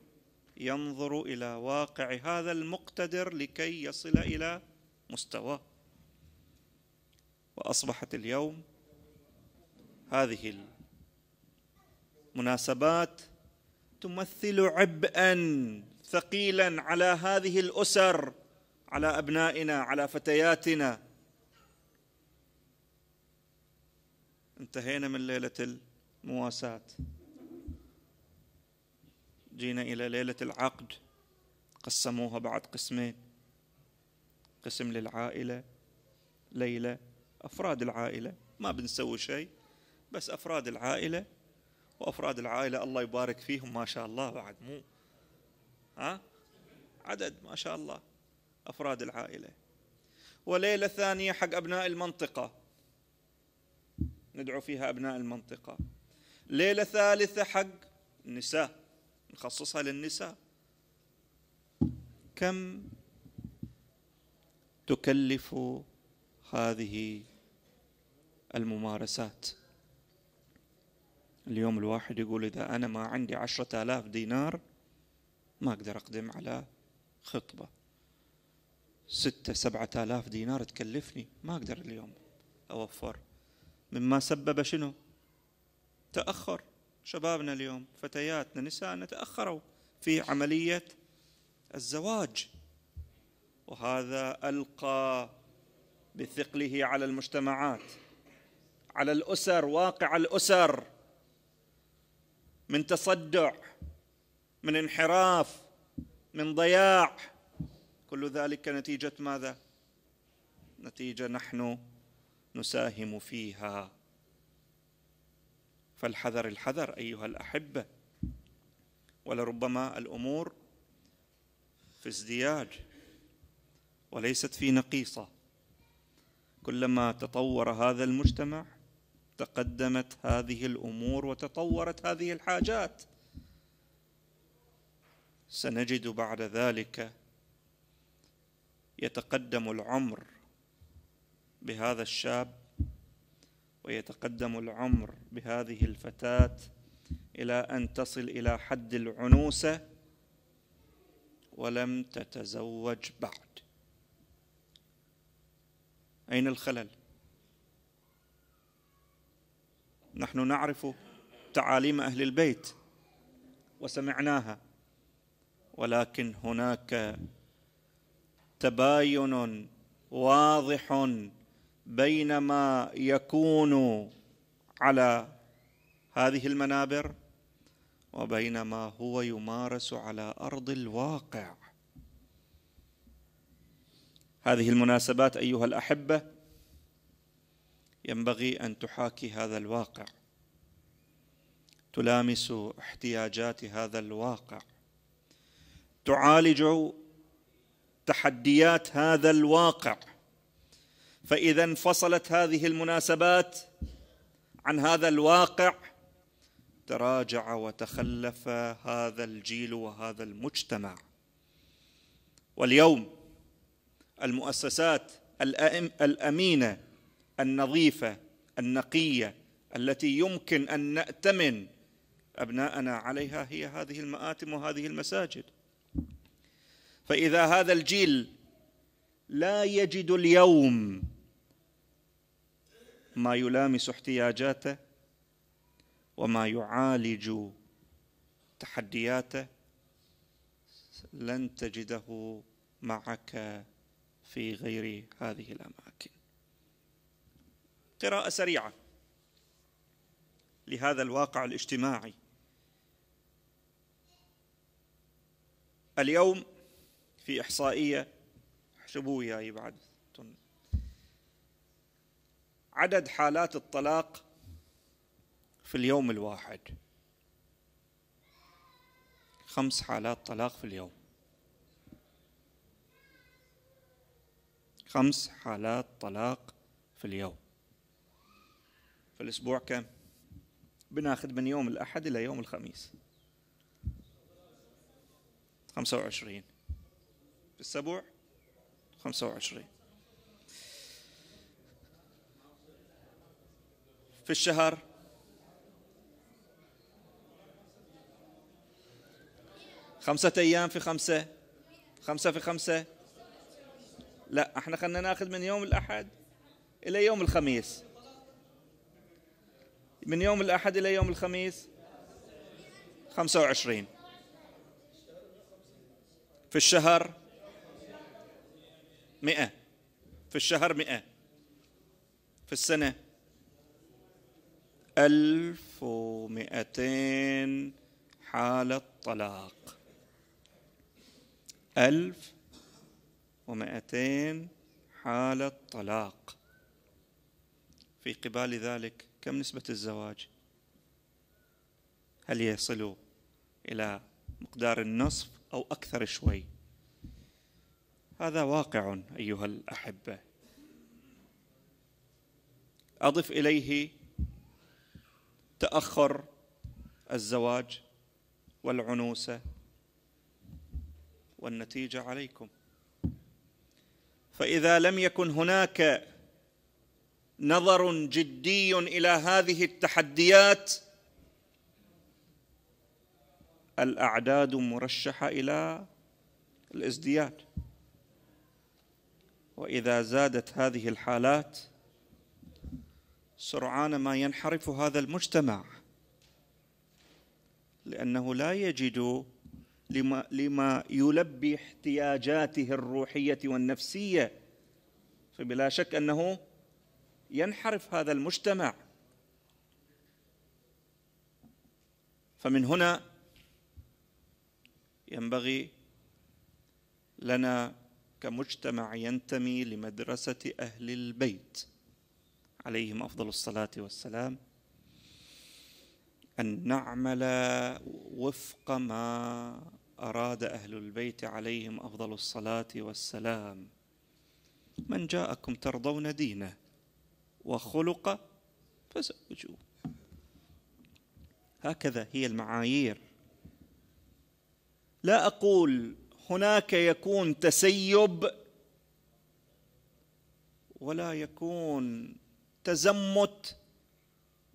ينظر الى واقع هذا المقتدر لكي يصل الى مستواه واصبحت اليوم هذه المناسبات تمثل عبئا ثقيلا على هذه الاسر على ابنائنا على فتياتنا انتهينا من ليله المواساه جينا إلى ليلة العقد قسموها بعد قسمين قسم للعائلة ليلة أفراد العائلة ما بنسوي شيء بس أفراد العائلة وأفراد العائلة الله يبارك فيهم ما شاء الله بعد مو ها عدد ما شاء الله أفراد العائلة وليلة ثانية حق أبناء المنطقة ندعو فيها أبناء المنطقة ليلة ثالثة حق النساء نخصصها للنساء كم تكلف هذه الممارسات اليوم الواحد يقول إذا أنا ما عندي عشرة آلاف دينار ما أقدر أقدم على خطبة ستة سبعة آلاف دينار تكلفني ما أقدر اليوم أوفر مما سبب شنو تأخر شبابنا اليوم فتياتنا نسائنا تأخروا في عملية الزواج وهذا ألقى بثقله على المجتمعات على الأسر واقع الأسر من تصدع من انحراف من ضياع كل ذلك نتيجة ماذا؟ نتيجة نحن نساهم فيها فالحذر الحذر أيها الأحبة ولربما الأمور في ازدياد وليست في نقيصة كلما تطور هذا المجتمع تقدمت هذه الأمور وتطورت هذه الحاجات سنجد بعد ذلك يتقدم العمر بهذا الشاب ويتقدم العمر بهذه الفتاة إلى أن تصل إلى حد العنوسة ولم تتزوج بعد أين الخلل؟ نحن نعرف تعاليم أهل البيت وسمعناها ولكن هناك تباين واضح بينما يكون على هذه المنابر وبينما هو يمارس على ارض الواقع هذه المناسبات ايها الاحبه ينبغي ان تحاكي هذا الواقع تلامس احتياجات هذا الواقع تعالج تحديات هذا الواقع فاذا انفصلت هذه المناسبات عن هذا الواقع تراجع وتخلف هذا الجيل وهذا المجتمع واليوم المؤسسات الامينه النظيفه النقيه التي يمكن ان ناتمن ابناءنا عليها هي هذه المآتم وهذه المساجد فاذا هذا الجيل لا يجد اليوم ما يلامس احتياجاته وما يعالج تحدياته لن تجده معك في غير هذه الاماكن قراءه سريعه لهذا الواقع الاجتماعي اليوم في احصائيه احسبوا وياي بعد عدد حالات الطلاق في اليوم الواحد خمس حالات طلاق في اليوم خمس حالات طلاق في اليوم في الأسبوع كم؟ بناخذ من يوم الأحد إلى يوم الخميس خمسة وعشرين في السبوع خمسة وعشرين في الشهر خمسة أيام في خمسة خمسة في خمسة لا احنا خلينا ناخذ من يوم الأحد إلى يوم الخميس من يوم الأحد إلى يوم الخميس خمسة وعشرين في الشهر مئة في الشهر مئة في السنة 1200 حالة طلاق 1200 حالة طلاق في قبال ذلك كم نسبة الزواج هل يصل إلى مقدار النصف أو أكثر شوي هذا واقع أيها الأحبة أضف إليه تاخر الزواج والعنوسه والنتيجه عليكم فاذا لم يكن هناك نظر جدي الى هذه التحديات الاعداد مرشحه الى الازدياد واذا زادت هذه الحالات سرعان ما ينحرف هذا المجتمع لأنه لا يجد لما, لما يلبي احتياجاته الروحية والنفسية فبلا شك أنه ينحرف هذا المجتمع فمن هنا ينبغي لنا كمجتمع ينتمي لمدرسة أهل البيت عليهم افضل الصلاه والسلام ان نعمل وفق ما اراد اهل البيت عليهم افضل الصلاه والسلام من جاءكم ترضون دينه وخلقه فزوجوه هكذا هي المعايير لا اقول هناك يكون تسيب ولا يكون تزمت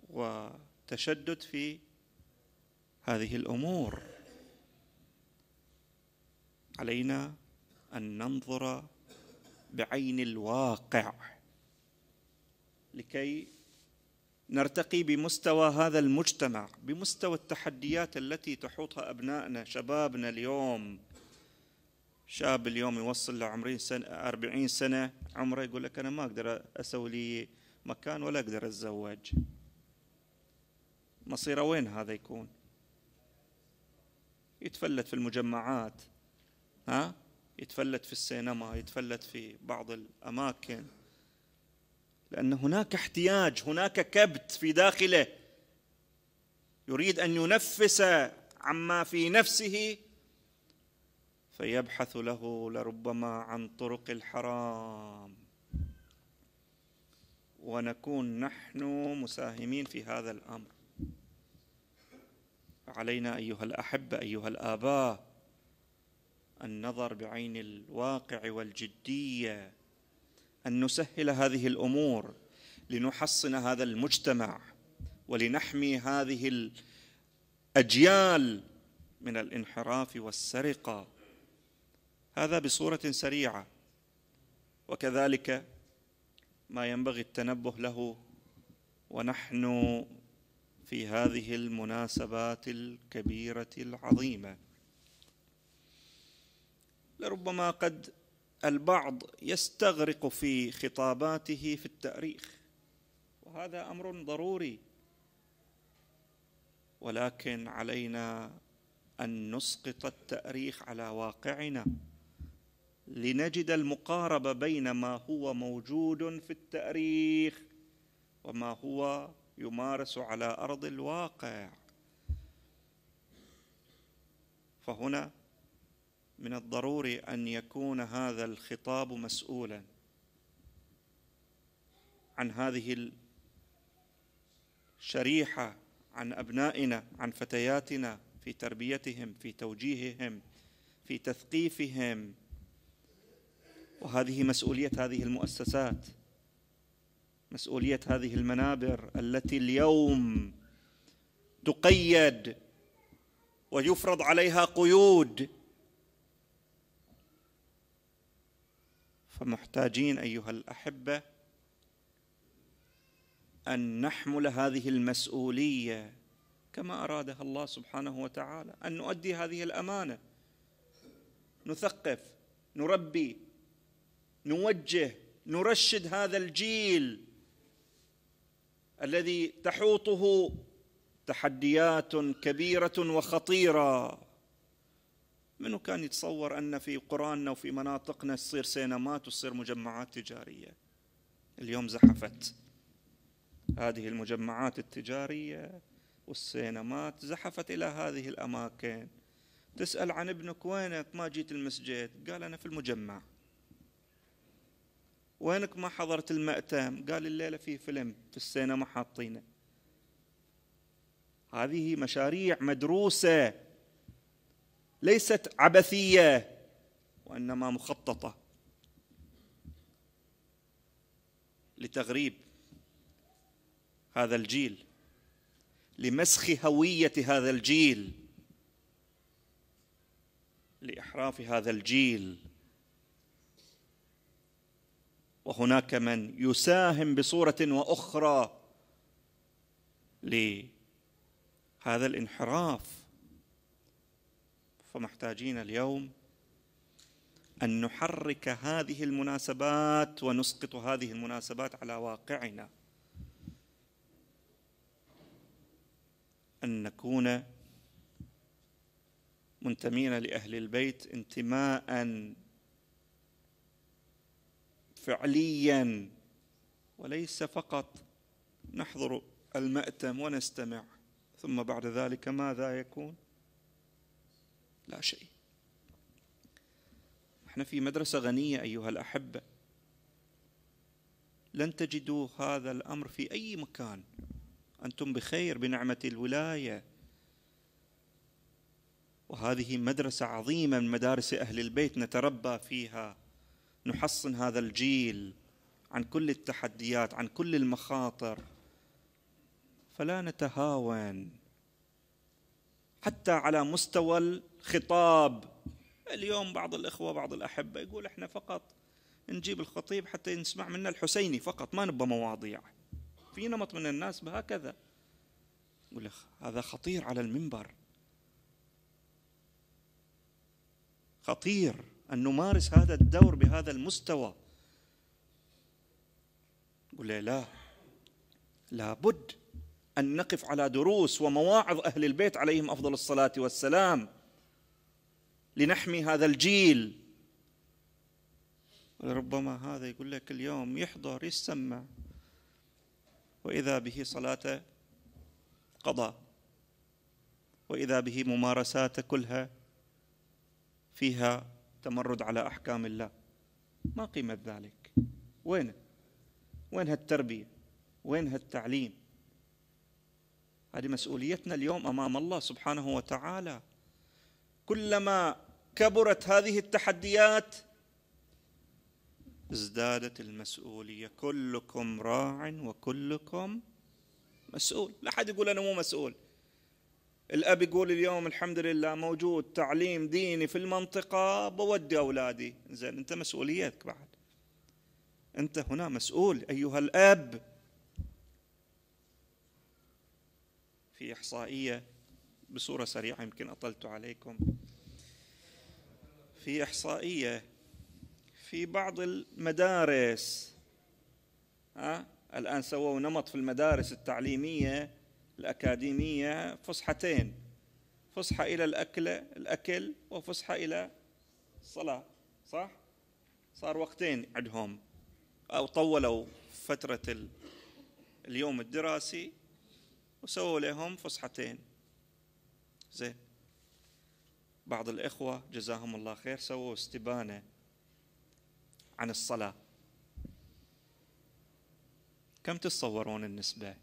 وتشدد في هذه الامور علينا ان ننظر بعين الواقع لكي نرتقي بمستوى هذا المجتمع بمستوى التحديات التي تحوطها أبنائنا شبابنا اليوم شاب اليوم يوصل لعمرين سنة أربعين سنة عمره يقول لك أنا ما أقدر أسوي لي مكان ولا أقدر أتزوج مصيره وين هذا يكون يتفلت في المجمعات ها يتفلت في السينما يتفلت في بعض الأماكن لأن هناك احتياج هناك كبت في داخله يريد أن ينفس عما في نفسه فيبحث له لربما عن طرق الحرام ونكون نحن مساهمين في هذا الامر علينا ايها الاحبه ايها الاباء النظر بعين الواقع والجديه ان نسهل هذه الامور لنحصن هذا المجتمع ولنحمي هذه الاجيال من الانحراف والسرقه هذا بصوره سريعه وكذلك ما ينبغي التنبه له ونحن في هذه المناسبات الكبيره العظيمه لربما قد البعض يستغرق في خطاباته في التاريخ وهذا امر ضروري ولكن علينا ان نسقط التاريخ على واقعنا لنجد المقاربه بين ما هو موجود في التاريخ وما هو يمارس على ارض الواقع فهنا من الضروري ان يكون هذا الخطاب مسؤولا عن هذه الشريحه عن ابنائنا عن فتياتنا في تربيتهم في توجيههم في تثقيفهم وهذه مسؤولية هذه المؤسسات مسؤولية هذه المنابر التي اليوم تقيد ويفرض عليها قيود فمحتاجين أيها الأحبة أن نحمل هذه المسؤولية كما أرادها الله سبحانه وتعالى أن نؤدي هذه الأمانة نثقف نربي نوجه نرشد هذا الجيل الذي تحوطه تحديات كبيره وخطيره منو كان يتصور ان في قراننا وفي مناطقنا تصير سينمات وتصير مجمعات تجاريه اليوم زحفت هذه المجمعات التجاريه والسينمات زحفت الى هذه الاماكن تسال عن ابنك وينك ما جيت المسجد قال انا في المجمع وينك ما حضرت المأتم قال الليلة في فيلم في السينما حاطينه هذه مشاريع مدروسة ليست عبثية وإنما مخططة لتغريب هذا الجيل لمسخ هوية هذا الجيل لإحراف هذا الجيل وهناك من يساهم بصوره واخرى لهذا الانحراف فمحتاجين اليوم ان نحرك هذه المناسبات ونسقط هذه المناسبات على واقعنا ان نكون منتمين لاهل البيت انتماء فعليا وليس فقط نحضر المأتم ونستمع ثم بعد ذلك ماذا يكون؟ لا شيء. احنا في مدرسة غنية أيها الأحبة. لن تجدوا هذا الأمر في أي مكان. أنتم بخير بنعمة الولاية. وهذه مدرسة عظيمة من مدارس أهل البيت نتربى فيها نحصن هذا الجيل عن كل التحديات عن كل المخاطر فلا نتهاون حتى على مستوى الخطاب اليوم بعض الاخوه بعض الاحبه يقول احنا فقط نجيب الخطيب حتى نسمع منا الحسيني فقط ما نبى مواضيع في نمط من الناس بهكذا يقول هذا خطير على المنبر خطير أن نمارس هذا الدور بهذا المستوى قل لا لابد أن نقف على دروس ومواعظ أهل البيت عليهم أفضل الصلاة والسلام لنحمي هذا الجيل ربما هذا يقول لك اليوم يحضر يسمع وإذا به صلاة قضاء وإذا به ممارسات كلها فيها تمرد على احكام الله ما قيمه ذلك وين وين هالتربيه وين هالتعليم هذه مسؤوليتنا اليوم امام الله سبحانه وتعالى كلما كبرت هذه التحديات ازدادت المسؤوليه كلكم راع وكلكم مسؤول لا احد يقول انا مو مسؤول الاب يقول اليوم الحمد لله موجود تعليم ديني في المنطقه بودي اولادي زين انت مسؤوليتك بعد انت هنا مسؤول ايها الاب في احصائيه بصوره سريعه يمكن اطلت عليكم في احصائيه في بعض المدارس ها الان سووا نمط في المدارس التعليميه الأكاديمية فصحتين فصحة إلى الأكل الأكل وفصحة إلى الصلاة صح؟ صار وقتين عندهم أو طولوا فترة اليوم الدراسي وسووا لهم فصحتين زين بعض الإخوة جزاهم الله خير سووا استبانة عن الصلاة كم تتصورون النسبة؟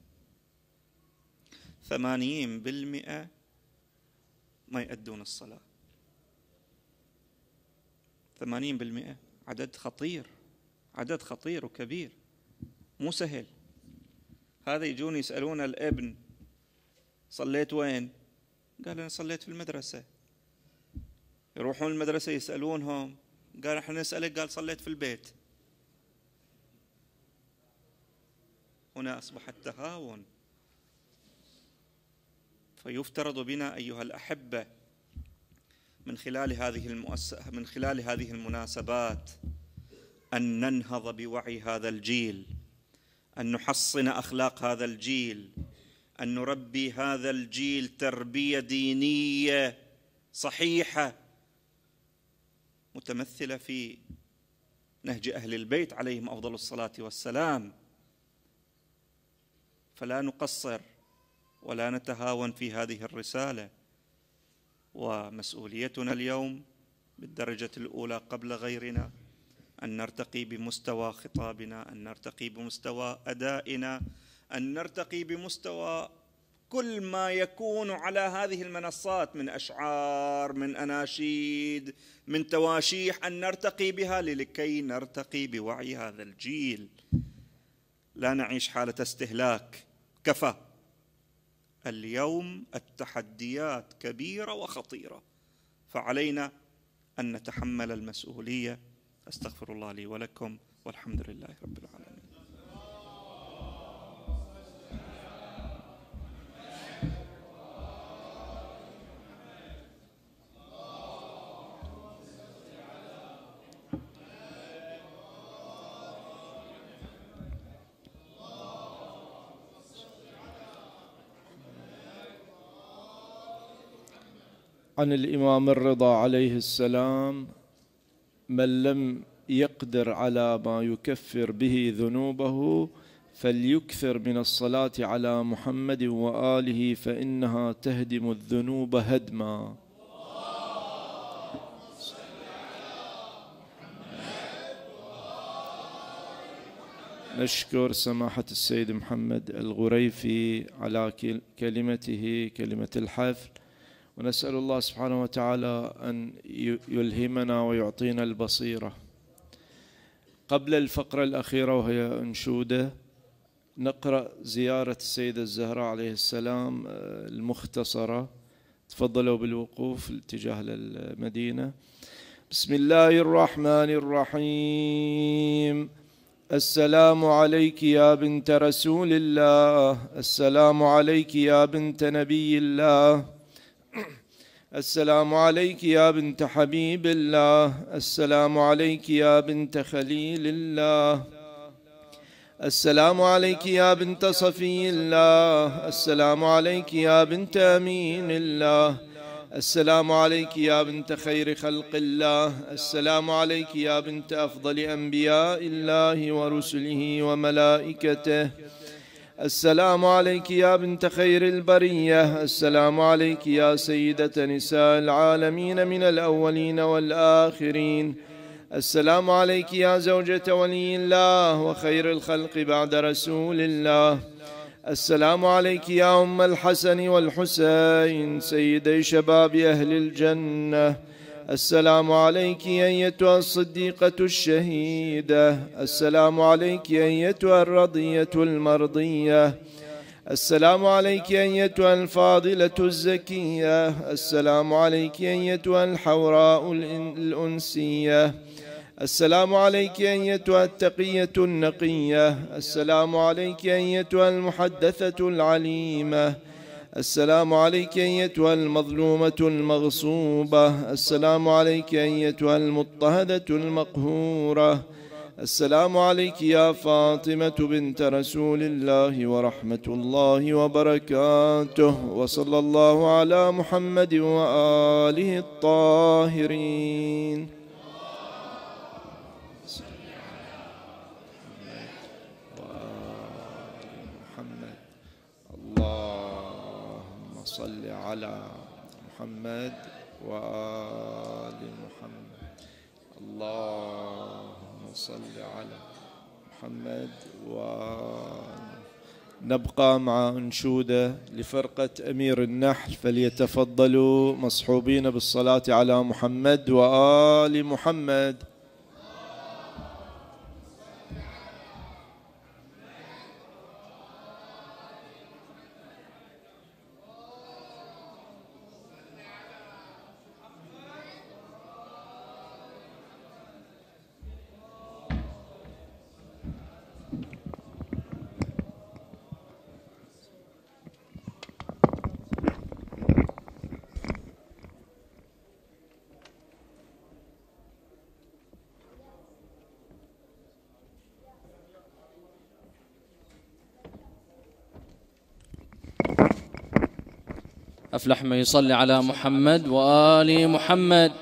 ثمانين بالمئة ما يؤدون الصلاة ثمانين بالمئة عدد خطير عدد خطير وكبير مو سهل هذا يجون يسألون الابن صليت وين قال أنا صليت في المدرسة يروحون المدرسة يسألونهم قال احنا نسألك قال صليت في البيت هنا أصبح التهاون فيفترض بنا أيها الأحبة من خلال هذه المؤس... من خلال هذه المناسبات أن ننهض بوعي هذا الجيل أن نحصن أخلاق هذا الجيل أن نربي هذا الجيل تربية دينية صحيحة متمثلة في نهج أهل البيت عليهم أفضل الصلاة والسلام فلا نقصر ولا نتهاون في هذه الرساله ومسؤوليتنا اليوم بالدرجه الاولى قبل غيرنا ان نرتقي بمستوى خطابنا ان نرتقي بمستوى ادائنا ان نرتقي بمستوى كل ما يكون على هذه المنصات من اشعار من اناشيد من تواشيح ان نرتقي بها لكي نرتقي بوعي هذا الجيل لا نعيش حاله استهلاك كفى اليوم التحديات كبيره وخطيره فعلينا ان نتحمل المسؤوليه استغفر الله لي ولكم والحمد لله رب العالمين عن الإمام الرضا عليه السلام من لم يقدر على ما يكفر به ذنوبه فليكثر من الصلاة على محمد وآله فإنها تهدم الذنوب هدما نشكر سماحة السيد محمد الغريفي على كلمته كلمة الحفل ونسأل الله سبحانه وتعالى أن يلهمنا ويعطينا البصيرة قبل الفقرة الأخيرة وهي أنشودة نقرأ زيارة السيدة الزهراء عليه السلام آه، المختصرة تفضلوا بالوقوف الاتجاه للمدينة بسم الله الرحمن الرحيم السلام عليك يا بنت رسول الله السلام عليك يا بنت نبي الله السلام عليك يا بنت حبيب الله السلام عليك يا بنت خليل الله السلام عليك يا بنت صفي الله السلام عليك يا بنت امين الله السلام عليك يا بنت خير خلق الله السلام عليك يا بنت افضل انبياء الله ورسله وملائكته السلام عليك يا بنت خير البرية السلام عليك يا سيدة نساء العالمين من الأولين والآخرين السلام عليك يا زوجة ولي الله وخير الخلق بعد رسول الله السلام عليك يا أم الحسن والحسين سيدي شباب أهل الجنة السلام عليك أيتها الصديقة الشهيدة السلام عليك أيتها الرضية المرضية السلام عليك أيتها الفاضلة الزكية السلام عليك أيتها الحوراء الأنسية السلام عليك أيتها التقية النقية السلام عليك أيتها المحدثة العليمة السلام عليك أيتها المظلومة المغصوبة السلام عليك أيتها المضطهدة المقهورة السلام عليك يا فاطمة بنت رسول الله ورحمة الله وبركاته وصلى الله على محمد وآله الطاهرين صل على محمد وآل محمد اللهم صل على محمد وآل نبقى مع أنشودة لفرقة أمير النحل فليتفضلوا مصحوبين بالصلاة على محمد وآل محمد أفلح من يصلي على محمد وآل محمد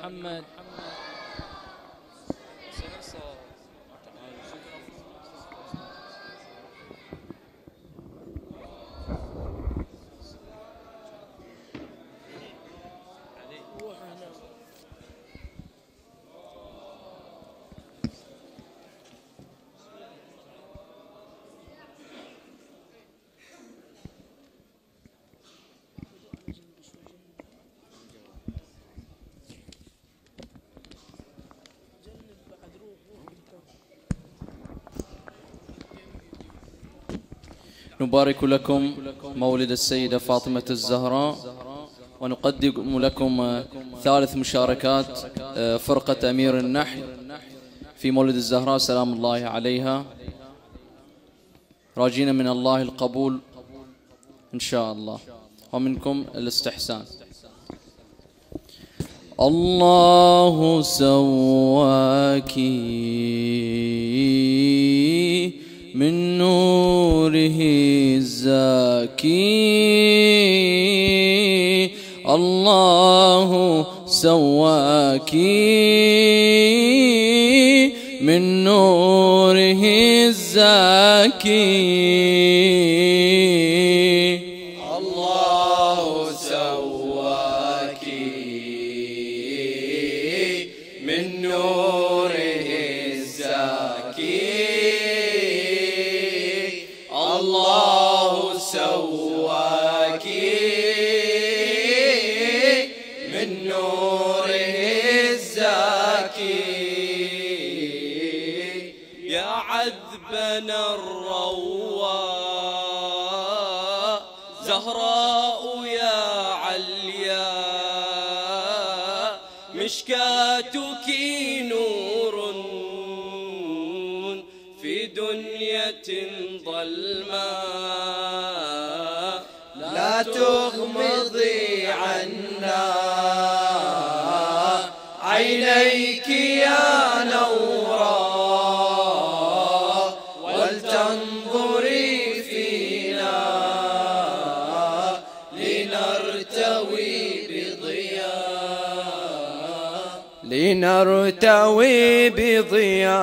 نبارك لكم مولد السيدة فاطمة الزهراء ونقدم لكم ثالث مشاركات آه، فرقة أمير النحل في مولد الزهراء سلام الله عليها راجين من الله القبول إن شاء الله ومنكم الاستحسان الله سواكي من نوره الزاكي الله سواك من نوره الزاكي نرتوي بضياء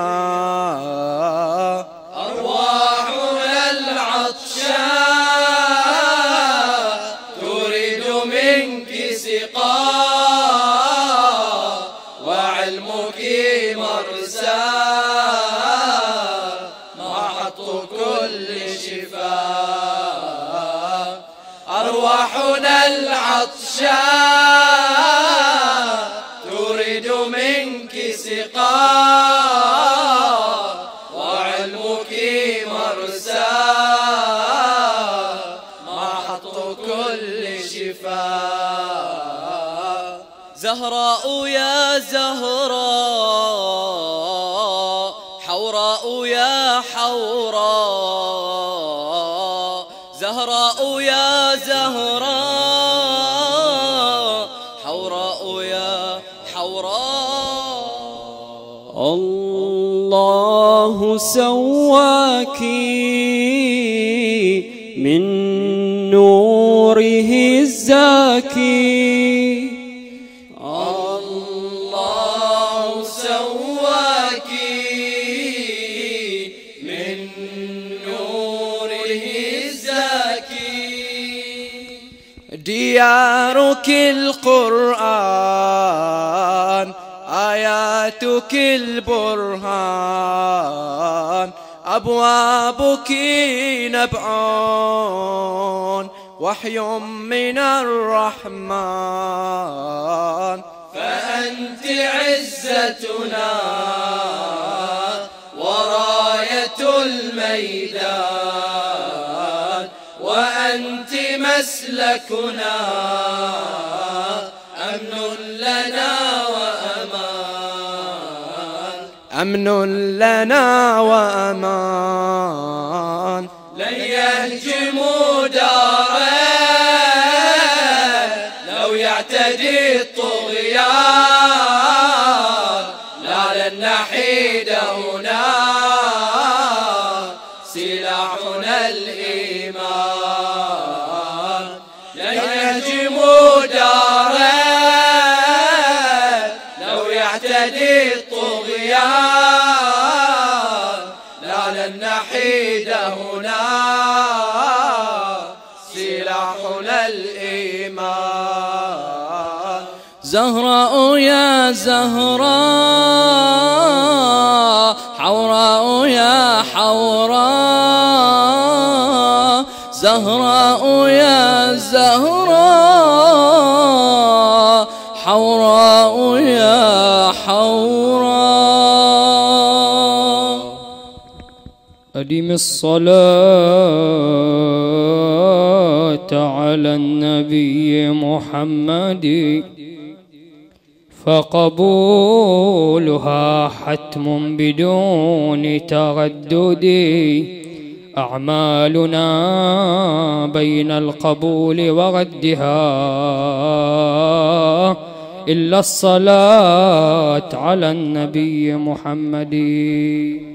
سواك من نوره الزاكي الله من نوره ديارك القرآن آياتك البرهان أبوابك نبعون وحي من الرحمن فأنت عزتنا وراية الميدان وأنت مسلكنا أمن لنا أمن لنا وأمان زهراء يا زهراء حوراء يا حوراء زهراء يا زهراء حوراء يا حوراء أدم الصلاة على النبي محمد فقبولها حتم بدون تردد أعمالنا بين القبول وردها إلا الصلاة على النبي محمد